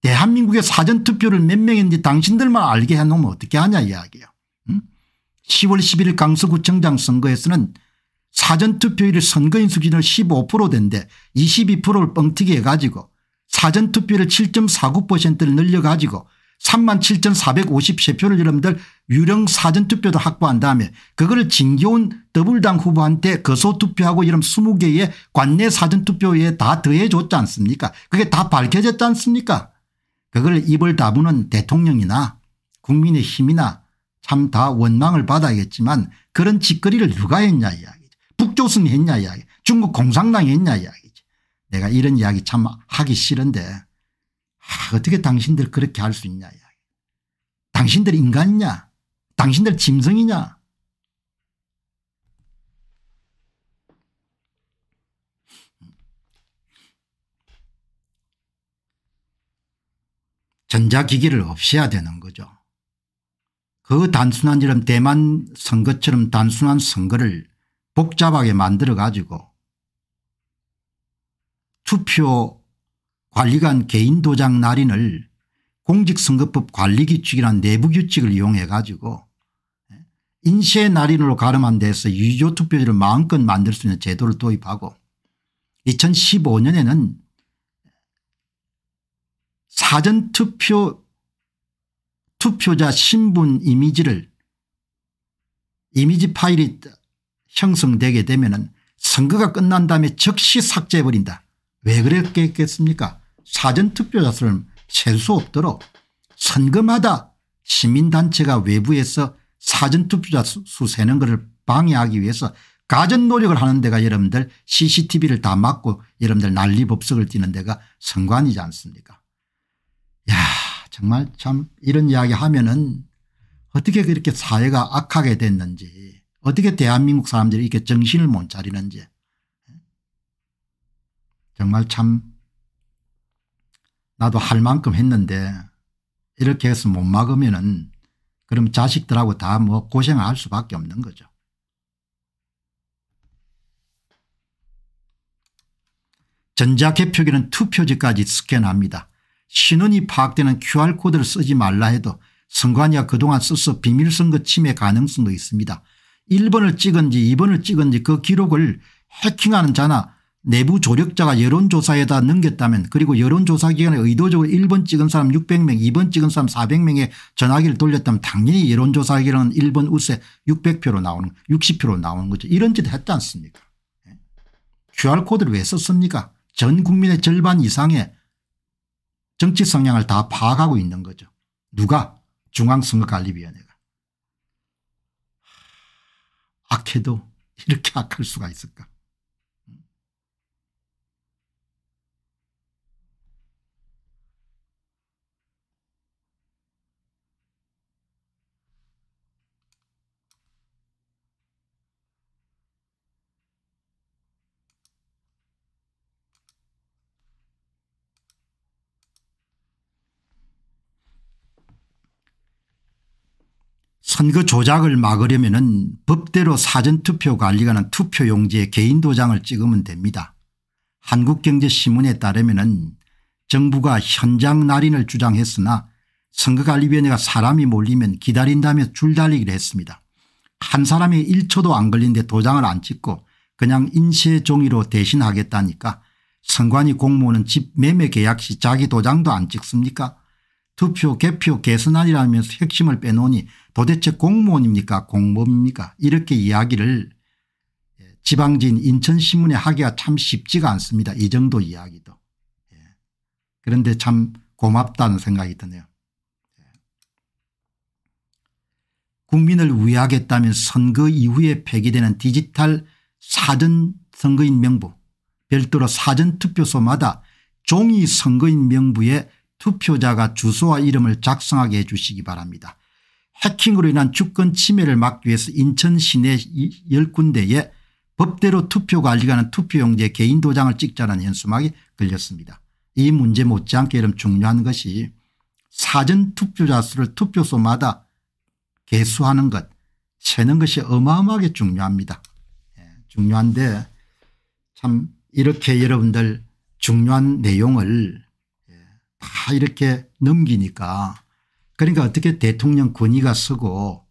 [SPEAKER 1] 대한민국의 사전투표를 몇 명인지 당신들만 알게 해놓으면 어떻게 하냐 이야기야. 응? 10월 11일 강서구청장 선거에서는 사전투표율이 선거인 수준의 15%된데 22%를 뻥튀기 해가지고 사전투표를 7.49%를 늘려가지고 37,453표를 여러분들 유령 사전투표도 확보한 다음에 그걸를 진교훈 더블당 후보한테 거소투표하고 이런 20개의 관내 사전투표에 다 더해줬지 않습니까 그게 다 밝혀졌지 않습니까 그걸 입을 다무는 대통령이나 국민의 힘이나 참 다 원망을 받아야겠지만 그런 짓거리를 누가 했냐 이야 북조선이 했냐 이야기 중국 공산당 했냐 이야기지 내가 이런 이야기 참 하기 싫은데 아, 어떻게 당신들 그렇게 할 수 있냐 이야기 당신들 인간이냐 당신들 짐승이냐 전자기기를 없애야 되는 거죠. 그 단순한 이름 대만 선거처럼 단순한 선거를 복잡하게 만들어 가지고 투표 관리관 개인 도장 날인을 공직선거법 관리규칙이란 내부규칙을 이용해 가지고 예, 인쇄 날인으로 가름한 데서 유조 투표지를 마음껏 만들 수 있는 제도를 도입하고 2015년에는 사전투표 투표자 신분 이미지를 이미지 파일이 형성되게 되면 은 선거가 끝난 다음에 즉시 삭제해버린다. 왜 그렇게 했겠습니까 사전투표자수를 셀 수 없도록 선거마다 시민단체가 외부에서 사전투표자 수 세는 것을 방해하기 위해서 가전 노력을 하는 데가 여러분들 cctv를 다 막고 여러분들 난리법석을 띄는 데가 선관이지 않습니까 야 정말 참 이런 이야기 하면은 어떻게 그렇게 사회가 악하게 됐는지 어떻게 대한민국 사람들이 이렇게 정신을 못 차리는지 정말 참 나도 할 만큼 했는데 이렇게 해서 못 막으면은 그럼 자식들하고 다 뭐 고생할 수밖에 없는 거죠. 전자개표기는 투표지까지 스캔합니다. 신원이 파악되는 QR코드를 쓰지 말라 해도 선관위가 그동안 써서 비밀선거 침해 가능성도 있습니다. 1번을 찍은지 2번을 찍은지 그 기록을 해킹하는 자나 내부 조력자가 여론조사에다 넘겼다면 그리고 여론조사기관에 의도적으로 1번 찍은 사람 600명 2번 찍은 사람 400명의 전화기를 돌렸다면 당연히 여론조사기관은 1번 우세 600표로 나오는 60표로 나오는 거죠. 이런 짓 했지 않습니까 QR코드를 예. 왜 썼습니까 전 국민의 절반 이상의 정치 성향을 다 파악하고 있는 거죠. 누가 중앙선거관리위원회가. 악해도 이렇게 악할 수가 있을까 선거 그 조작을 막으려면 법대로 사전투표 관리관은 투표용지에 개인 도장을 찍으면 됩니다. 한국경제신문에 따르면 정부가 현장 날인을 주장했으나 선거관리위원회가 사람이 몰리면 기다린다며 줄달리기를 했습니다. 한 사람이 1초도 안 걸린데 도장을 안 찍고 그냥 인쇄 종이로 대신하겠다니까 선관위 공무원은 집 매매 계약 시 자기 도장도 안 찍습니까 투표 개표 개선안이라면서 핵심을 빼놓으니 도대체 공무원입니까 공범입니까 이렇게 이야기를 예, 지방진인 인천신문에 하기가 참 쉽지가 않습니다. 이 정도 이야기도. 예. 그런데 참 고맙다는 생각이 드네요. 예. 국민을 위하겠다면 선거 이후에 폐기되는 디지털 사전 선거인 명부 별도로 사전투표소마다 종이 선거인 명부에 투표자가 주소와 이름을 작성하게 해주시기 바랍니다. 해킹으로 인한 주권 침해를 막기 위해서 인천 시내 10군데에 법대로 투표 관리하는 투표용지에 개인 도장을 찍자는 현수막이 걸렸습니다. 이 문제 못지않게 이름 중요한 것이 사전 투표자 수를 투표소마다 개수하는 것 세는 것이 어마어마하게 중요합니다. 예, 중요한데 참 이렇게 여러분들 중요한 내용을 다 이렇게 넘기니까 그러니까 어떻게 대통령 권위가 서고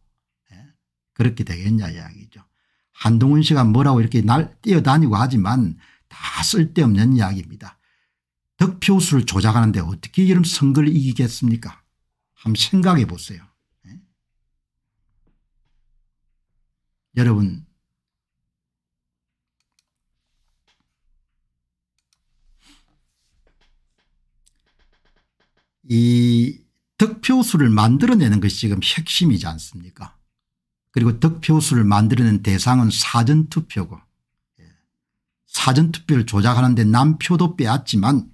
[SPEAKER 1] 예, 그렇게 되겠냐 이야기죠. 한동훈 씨가 뭐라고 이렇게 날 뛰어다니고 하지만 다 쓸데없는 이야기입니다. 득표수를 조작하는데 어떻게 이런 선거를 이기겠습니까 한번 생각해 보세요. 예? 여러분 이 득표수를 만들어내는 것이 지금 핵심이지 않습니까 그리고 득표수를 만들어낸 대상은 사전투표고 예, 사전투표를 조작하는데 남표도 빼앗지만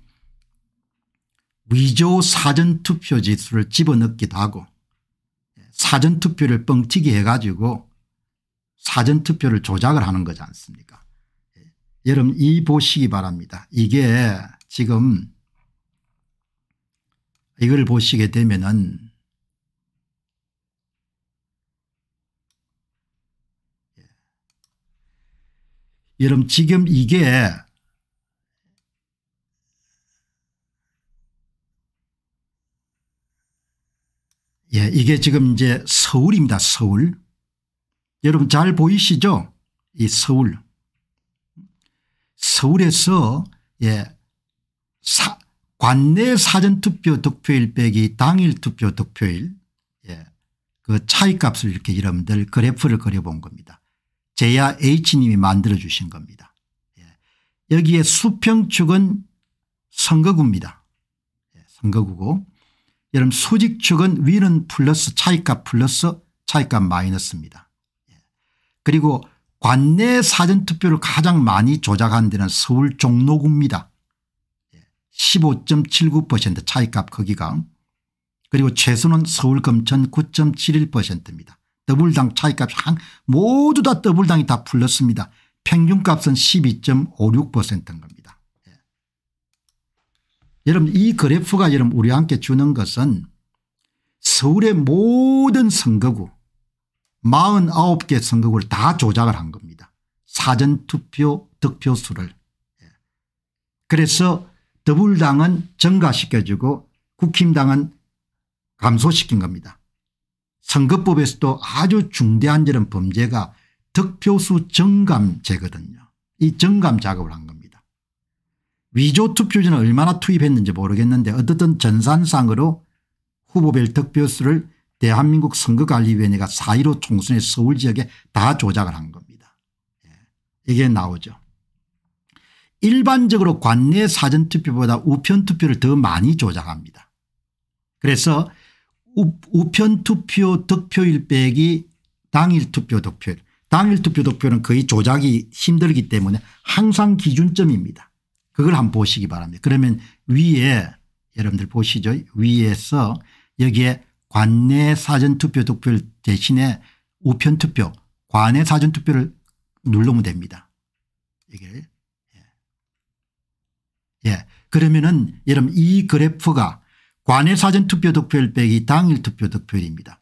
[SPEAKER 1] 위조 사전투표 지수를 집어넣기도 하고 예, 사전투표를 뻥튀기 해가지고 사전투표를 조작을 하는 거지 않습니까 예, 여러분 이 보시기 바랍니다. 이게 지금 이걸 보시게 되면은 예. 여러분 지금 이게 예, 이게 지금 이제 서울입니다. 서울. 여러분 잘 보이시죠? 이 서울. 서울에서 예, 사, 관내 사전투표 득표일 빼기 당일 투표 득표일 예. 그 차이값을 이렇게 여러분들 그래프를 그려본 겁니다. 제야 H님이 만들어 주신 겁니다. 예. 여기에 수평축은 선거구입니다. 예. 선거구고 여러분 수직축은 위는 플러스 차이값 플러스 차이값 마이너스입니다. 예, 그리고 관내 사전투표를 가장 많이 조작한 데는 서울 종로구입니다. 15.79% 차이값 크기가 그리고 최소는 서울 검천 9.71%입니다. 더블당 차이값 모두 다 더블당이 다 풀렸습니다. 평균값은 12.56%인 겁니다. 예. 여러분 이 그래프가 여러분 우리 함께 주는 것은 서울의 모든 선거구 49개 선거구를 다 조작을 한 겁니다. 사전투표 득표수를. 예. 그래서 더불당은 증가시켜주고 국힘당은 감소시킨 겁니다. 선거법에서도 아주 중대한 저런 범죄가 득표수 정감제거든요. 이 정감 작업을 한 겁니다. 위조 투표지는 얼마나 투입했는지 모르겠는데 어쨌든 전산상으로 후보별 득표수를 대한민국 선거관리위원회가 4.15 총선의 서울 지역에 다 조작을 한 겁니다. 예, 이게 나오죠. 일반적으로 관내 사전투표보다 우편투표를 더 많이 조작합니다. 그래서 우, 편투표 득표일 빼기 당일 투표 득표일 당일 투표 득표는 거의 조작이 힘들기 때문에 항상 기준점입니다. 그걸 한번 보시기 바랍니다. 그러면 위에 여러분들 보시죠. 위에서 여기에 관내 사전투표 득표일 대신에 우편투표 관내 사전투표를 누르면 됩니다. 이게 예. 그러면은 여러분 이 그래프가 관외사전 투표 득표율 빼기 당일 투표 득표율입니다.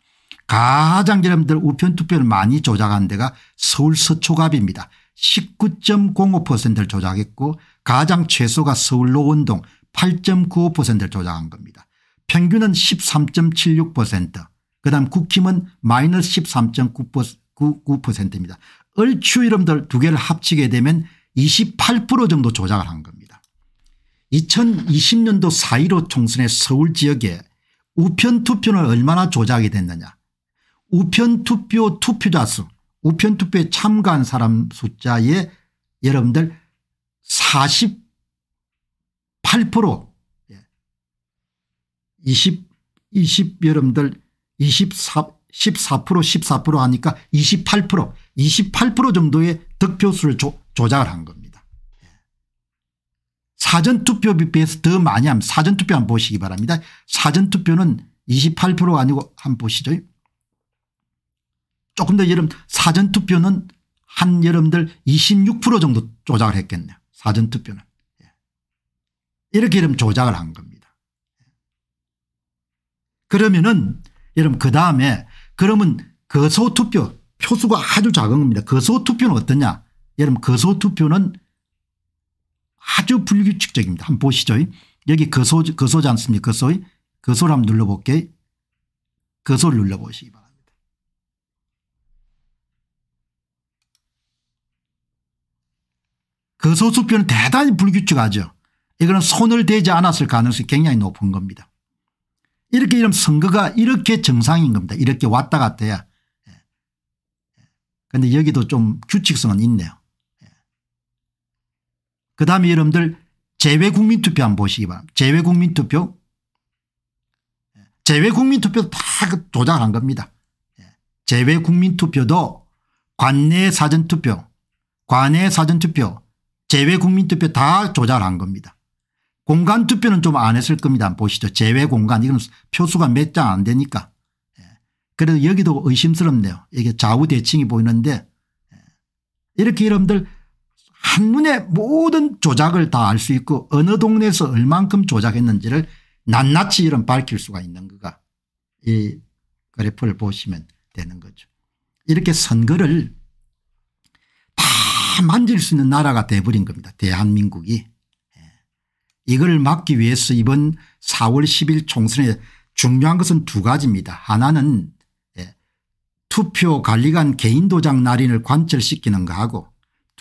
[SPEAKER 1] 가장 여러분들 우편 투표를 많이 조작한 데가 서울 서초갑입니다. 19.05%를 조작했고 가장 최소가 서울 노원동 8.95%를 조작한 겁니다. 평균은 13.76% 그다음 국힘은 마이너스 13.9%입니다. 얼추 이름들 두 개를 합치게 되면 28% 정도 조작을 한 겁니다. 2020년도 4.15 총선의 서울 지역에 우편투표는 얼마나 조작이 됐느냐. 우편투표 투표자 수 우편투표에 참가한 사람 숫자에 여러분들 48% 20, 20 여러분들 24, 14% 14% 하니까 28% 28% 정도의 득표수를 조, 조작을 한 겁니다. 사전투표 비해서 더 많이 함 사전투표 한번 보시기 바랍니다. 사전투표는 28%가 아니고 한번 보시죠. 조금 더 여름 사전투표는 한 여러분들 26% 정도 조작을 했겠네요. 사전투표는. 예. 이렇게 여러분 조작을 한 겁니다. 예. 그러면은 여러분 그 다음에 그러면 거소투표 표수가 아주 작은 겁니다. 거소투표는 어떠냐 여러분 거소투표는 아주 불규칙적입니다. 한번 보시죠. 여기 거소, 거소지 않습니까? 거소. 거소를 한번 눌러볼게. 거소를 눌러보시기 바랍니다. 거소 수표는 대단히 불규칙하죠. 이거는 손을 대지 않았을 가능성이 굉장히 높은 겁니다. 이렇게 이런 선거가 이렇게 정상인 겁니다. 이렇게 왔다 갔다 해야. 그런데 예. 예. 여기도 좀 규칙성은 있네요. 그 다음에 여러분들 제외국민투표 한번 보시기 바랍니다. 제외국민투표제외국민투표다 예. 그 조작한 겁니다. 제외국민투표도 예. 관내 사전투표 관내 사전투표 제외국민투표다 조작한 겁니다. 공간투표는 좀 안 했을 겁니다. 보시죠. 제외공간 이건 표수가 몇 장 안 되니까. 예. 그래도 여기도 의심스럽네요. 이게 좌우대칭이 보이는데 이렇게 여러분들 한눈에 모든 조작을 다 알 수 있고 어느 동네에서 얼만큼 조작했는지를 낱낱이 이런 밝힐 수가 있는 거가 이 그래프를 보시면 되는 거죠. 이렇게 선거를 다 만질 수 있는 나라가 돼버린 겁니다. 대한민국이. 예. 이걸 막기 위해서 이번 4월 10일 총선에 중요한 것은 두 가지입니다. 하나는 예, 투표 관리관 개인 도장 날인을 관철시키는 거하고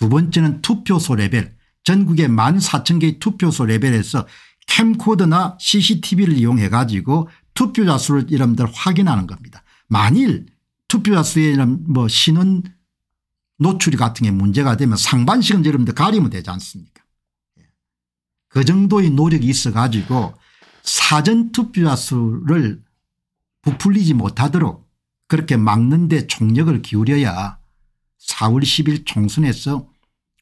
[SPEAKER 1] 두 번째는 투표소 레벨 전국의 14,000개의 투표소 레벨에서 캠코더나 cctv를 이용해 가지고 투표자 수를 여러분들 확인하는 겁니다. 만일 투표자 수의 이름 뭐 신원 노출 같은 게 문제가 되면 상반식은 여러분들 가리면 되지 않습니까 예. 그 정도의 노력이 있어 가지고 사전 투표자 수를 부풀리지 못하도록 그렇게 막는 데 총력을 기울여야 4월 10일 총선에서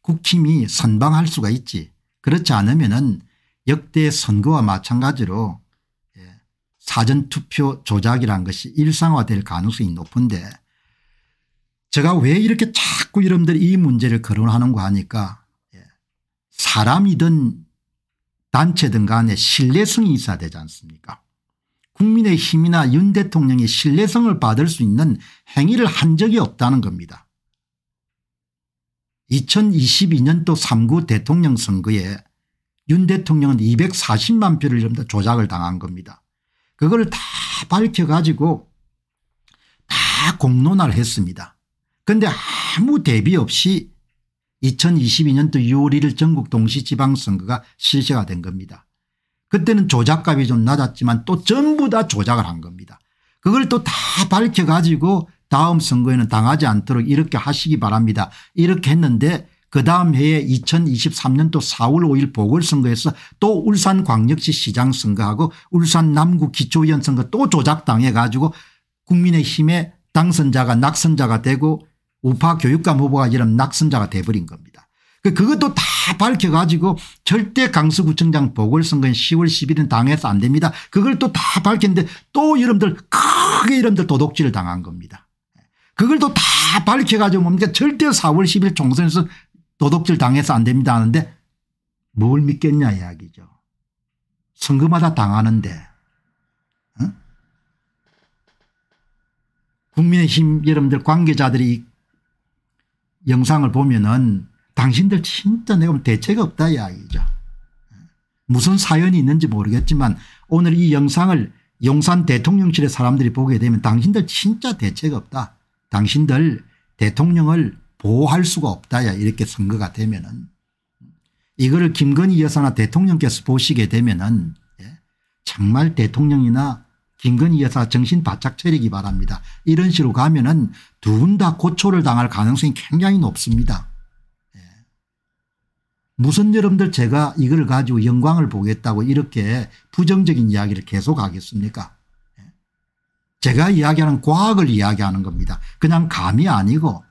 [SPEAKER 1] 국힘이 선방할 수가 있지 그렇지 않으면 은 역대 선거와 마찬가지로 예, 사전투표 조작이란 것이 일상화될 가능성이 높은데 제가 왜 이렇게 자꾸 여러분들 이이 문제를 거론하는가 하니까 예, 사람이든 단체든 간에 신뢰성이 있어야 되지 않습니까 국민의힘이나 윤 대통령이 신뢰성을 받을 수 있는 행위를 한 적이 없다는 겁니다. 2022년도 3구 대통령 선거에 윤 대통령은 240만 표를 전부 조작을 당한 겁니다. 그걸 다 밝혀가지고 다 공론화를 했습니다. 그런데 아무 대비 없이 2022년도 6월 1일 전국 동시지방선거가 실시가 된 겁니다. 그때는 조작값이 좀 낮았지만 또 전부 다 조작을 한 겁니다. 그걸 또 다 밝혀가지고 다음 선거에는 당하지 않도록 이렇게 하시기 바랍니다. 이렇게 했는데 그 다음 해에 2023년도 4월 5일 보궐선거에서 또 울산광역시 시장 선거하고 울산 남구 기초위원 선거 또 조작당해 가지고 국민의힘의 당선자가 낙선자가 되고 우파 교육감 후보가 이런 낙선자가 돼버린 겁니다. 그 그것도 다 밝혀가지고 절대 강서구청장 보궐선거인 10월 10일은 당해서 안 됩니다. 그걸 또 다 밝혔는데 또 여러분들 크게 여러분들 도둑질을 당한 겁니다. 그걸 또 다 밝혀가지고 뭡니까 뭐 절대 4월 10일 총선에서 도덕질 당해서 안 됩니다 하는데 뭘 믿겠냐 이야기죠. 선거마다 당하는데 어? 국민의힘 여러분들 관계자들이 영상을 보면은 당신들 진짜 내가 대책 없다 이야기죠. 무슨 사연이 있는지 모르겠지만 오늘 이 영상을 용산 대통령실의 사람들이 보게 되면 당신들 진짜 대책 없다. 당신들 대통령을 보호할 수가 없다야 이렇게 선거가 되면은 이거를 김건희 여사나 대통령께서 보시게 되면은 예, 정말 대통령이나 김건희 여사 정신 바짝 차리기 바랍니다. 이런 식으로 가면은 두 분 다 고초를 당할 가능성이 굉장히 높습니다. 예. 무슨 여러분들 제가 이걸 가지고 영광을 보겠다고 이렇게 부정적인 이야기를 계속 하겠습니까 제가 이야기하는 과학을 이야기하는 겁니다. 그냥 감이 아니고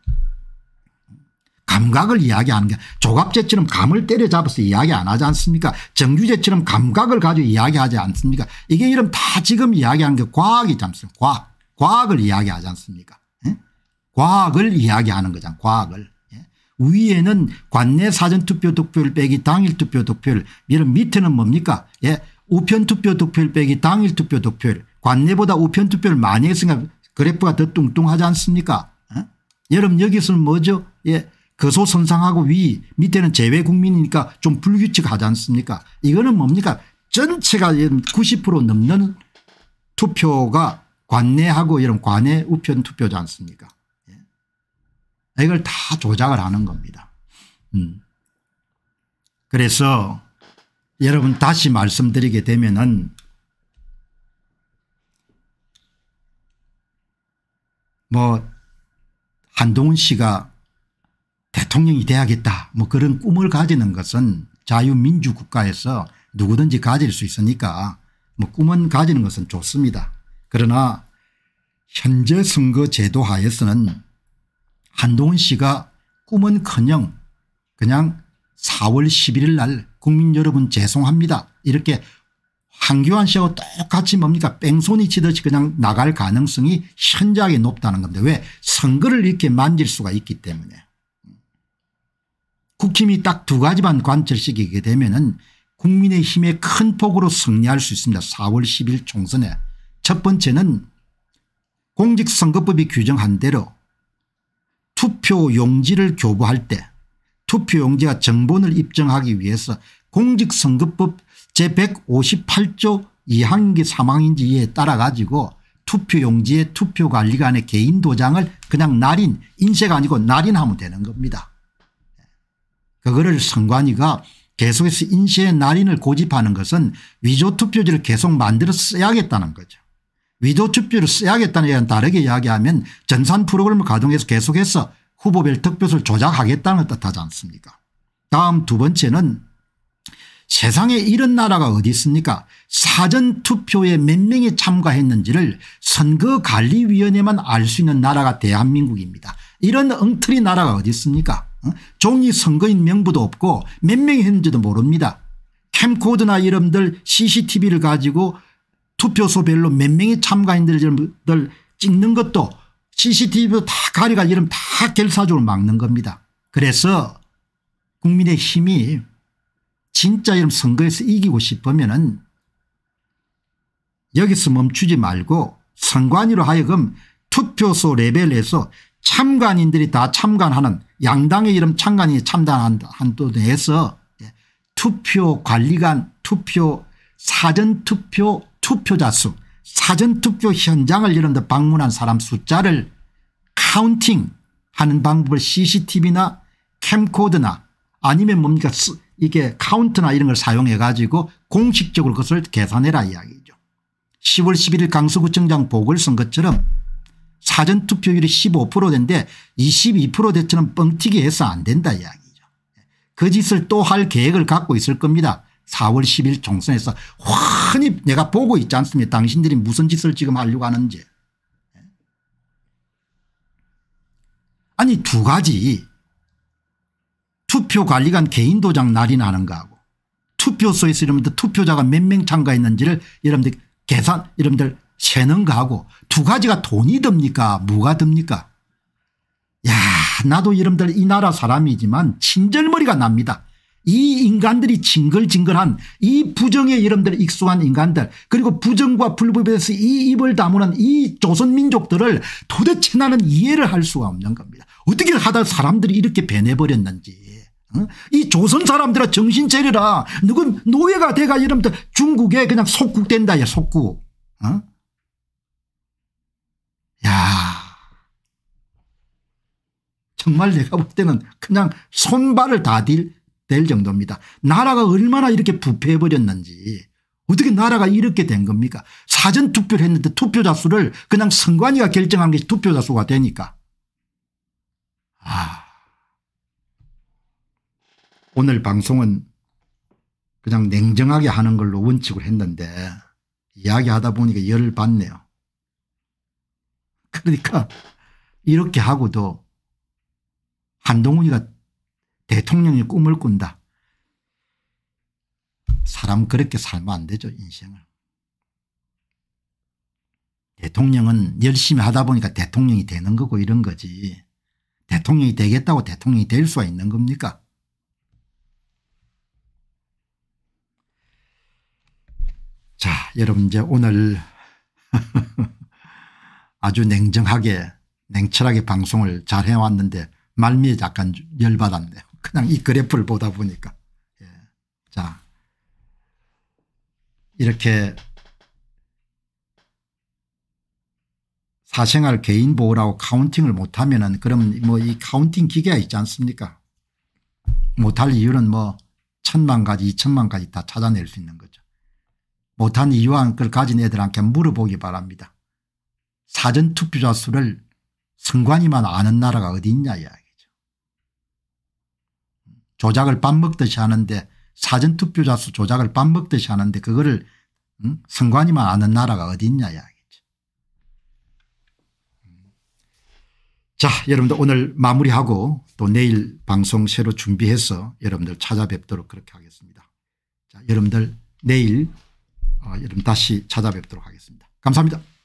[SPEAKER 1] 감각을 이야기하는 게 조갑제처럼 감을 때려잡아서 이야기 안 하지 않습니까 정규제처럼 감각을 가지고 이야기하지 않습니까 이게 이름 다 지금 이야기하는 게 과학이지 않습니까 과학. 과학을 이야기하지 않습니까 예? 과학을 이야기하는 거잖아 과학을. 예? 위에는 관내 사전투표 득표율 빼기 당일 투표 득표율 이런 밑에는 뭡니까 예? 우편투표 득표율 빼기 당일 투표 득표율 관내보다 우편 투표를 많이 했으니까 그래프가 더 뚱뚱하지 않습니까 어? 여러분 여기서는 뭐죠 예, 거소선상하고 위 밑에는 재외국민이니까 좀 불규칙하지 않습니까 이거는 뭡니까 전체가 90% 넘는 투표가 관내하고 이런 관내 우편 투표지 않습니까 예. 이걸 다 조작을 하는 겁니다. 음. 그래서 여러분 다시 말씀드리게 되면은 뭐 한동훈 씨가 대통령이 돼야겠다 뭐 그런 꿈을 가지는 것은 자유민주국가에서 누구든지 가질 수 있으니까 뭐 꿈은 가지는 것은 좋습니다. 그러나 현재 선거 제도 하에서는 한동훈 씨가 꿈은커녕 그냥 4월 11일 날 국민 여러분 죄송합니다 이렇게 한교환 씨하고 똑같이 뭡니까 뺑소니 치듯이 그냥 나갈 가능성이 현저하게 높다는 겁니다. 왜 선거를 이렇게 만질 수가 있기 때문에 국힘이 딱 두 가지만 관철시키게 되면 은 국민의힘의 큰 폭으로 승리할 수 있습니다. 4월 10일 총선에 첫 번째는 공직선거법이 규정한 대로 투표 용지를 교부할 때 투표 용지가 정본을 입증하기 위해서 공직선거법 제158조 2항기 사망인지에 따라 가지고 투표용지에 투표관리관의 개인 도장을 그냥 날인 인쇄가 아니고 날인하면 되는 겁니다. 그거를 선관위가 계속해서 인쇄의 날인을 고집하는 것은 위조투표지를 계속 만들어 써야겠다는 거죠. 위조투표를 써야겠다는 얘기는 다르게 이야기하면 전산 프로그램을 가동해서 계속해서 후보별 득표수를 조작하겠다는 뜻하지 않습니까 다음 두 번째는 세상에 이런 나라가 어디 있습니까 사전투표에 몇 명이 참가했는지를 선거관리위원회만 알 수 있는 나라가 대한민국입니다. 이런 엉터리 나라가 어디 있습니까 어? 종이 선거인 명부도 없고 몇 명이 했는지도 모릅니다. 캠코드나 이름들 cctv를 가지고 투표소별로 몇 명이 참가했는지를 찍는 것도 cctv 다가려가 이름 다 결사적으로 막는 겁니다. 그래서 국민의 힘이 진짜 이런 선거에서 이기고 싶으면은 여기서 멈추지 말고 선관위로 하여금 투표소 레벨에서 참관인들이 다 참관하는 양당의 이름 참관이 참관한 다 한도 내에서 투표관리관 예, 투표 사전투표 투표자 수 사전투표 현장을 이런 데 방문한 사람 숫자를 카운팅하는 방법을 cctv나 캠코드나 아니면 뭡니까 이게 카운트나 이런 걸 사용해 가지고 공식적으로 그것을 계산해라 이야기죠. 10월 11일 강서구청장 보궐선거처럼 사전투표율이 15%인데 22% 대처럼 뻥튀기 해서 안 된다 이야기죠. 그 짓을 또 할 계획을 갖고 있을 겁니다. 4월 10일 총선에서 환히 내가 보고 있지 않습니까 당신들이 무슨 짓을 지금 하려고 하는지. 아니 두 가지 투표관리관 개인 도장 날이 나는 거하고 투표소에서 여러분들 투표자가 몇 명 참가했는지를 여러분들 계산 여러분들 세는 거하고 두 가지가 돈이 듭니까 뭐가 듭니까 야 나도 여러분들 이 나라 사람이지만 친절머리가 납니다. 이 인간들이 징글징글한 이 부정에 여러분들 익숙한 인간들 그리고 부정과 불법에서 이 입을 다무는 이 조선민족들을 도대체 나는 이해를 할 수가 없는 겁니다. 어떻게 하다 사람들이 이렇게 변해버렸는지. 이 조선 사람들아 정신 차리라. 누군 노예가 돼가 이러면 중국에 그냥 속국된다. 야 속국. 야 정말 내가 볼 때는 그냥 손발을 다딜 될 정도입니다. 나라가 얼마나 이렇게 부패해버렸는지 어떻게 나라가 이렇게 된 겁니까 사전투표를 했는데 투표자 수를 그냥 선관위가 결정한 게 투표자 수가 되니까 아 오늘 방송은 그냥 냉정하게 하는 걸로 원칙을 했는데 이야기하다 보니까 열을 받네요. 그러니까 이렇게 하고도 한동훈이가 대통령의 꿈을 꾼다. 사람 그렇게 살면 안 되죠 인생을. 대통령은 열심히 하다 보니까 대통령이 되는 거고 이런 거지 대통령이 되겠다고 대통령이 될 수가 있는 겁니까 자 여러분 이제 오늘 아주 냉정하게 냉철하게 방송을 잘 해왔는데 말미에 약간 열받았네요. 그냥 이 그래프를 보다 보니까. 예. 자 이렇게 사생활 개인 보호라고 카운팅을 못하면 은 그러면 뭐 이 카운팅 기계가 있지 않습니까 못할 이유는 뭐 천만 가지 이천만 가지 다 찾아낼 수 있는 거죠. 못한 이유와 그걸 가진 애들한테 물어보기 바랍니다. 사전투표자 수를 선관위만 아는 나라가 어디 있냐 이야기죠. 조작을 밥 먹듯이 하는데 사전투표자 수 조작을 밥 먹듯이 하는데 그거를 응? 선관위만 아는 나라가 어디 있냐 이야기죠. 자 여러분들 오늘 마무리하고 또 내일 방송 새로 준비해서 여러분들 찾아뵙도록 그렇게 하겠습니다. 자 여러분들 내일 여러분 아, 다시 찾아뵙도록 하겠습니다. 감사합니다.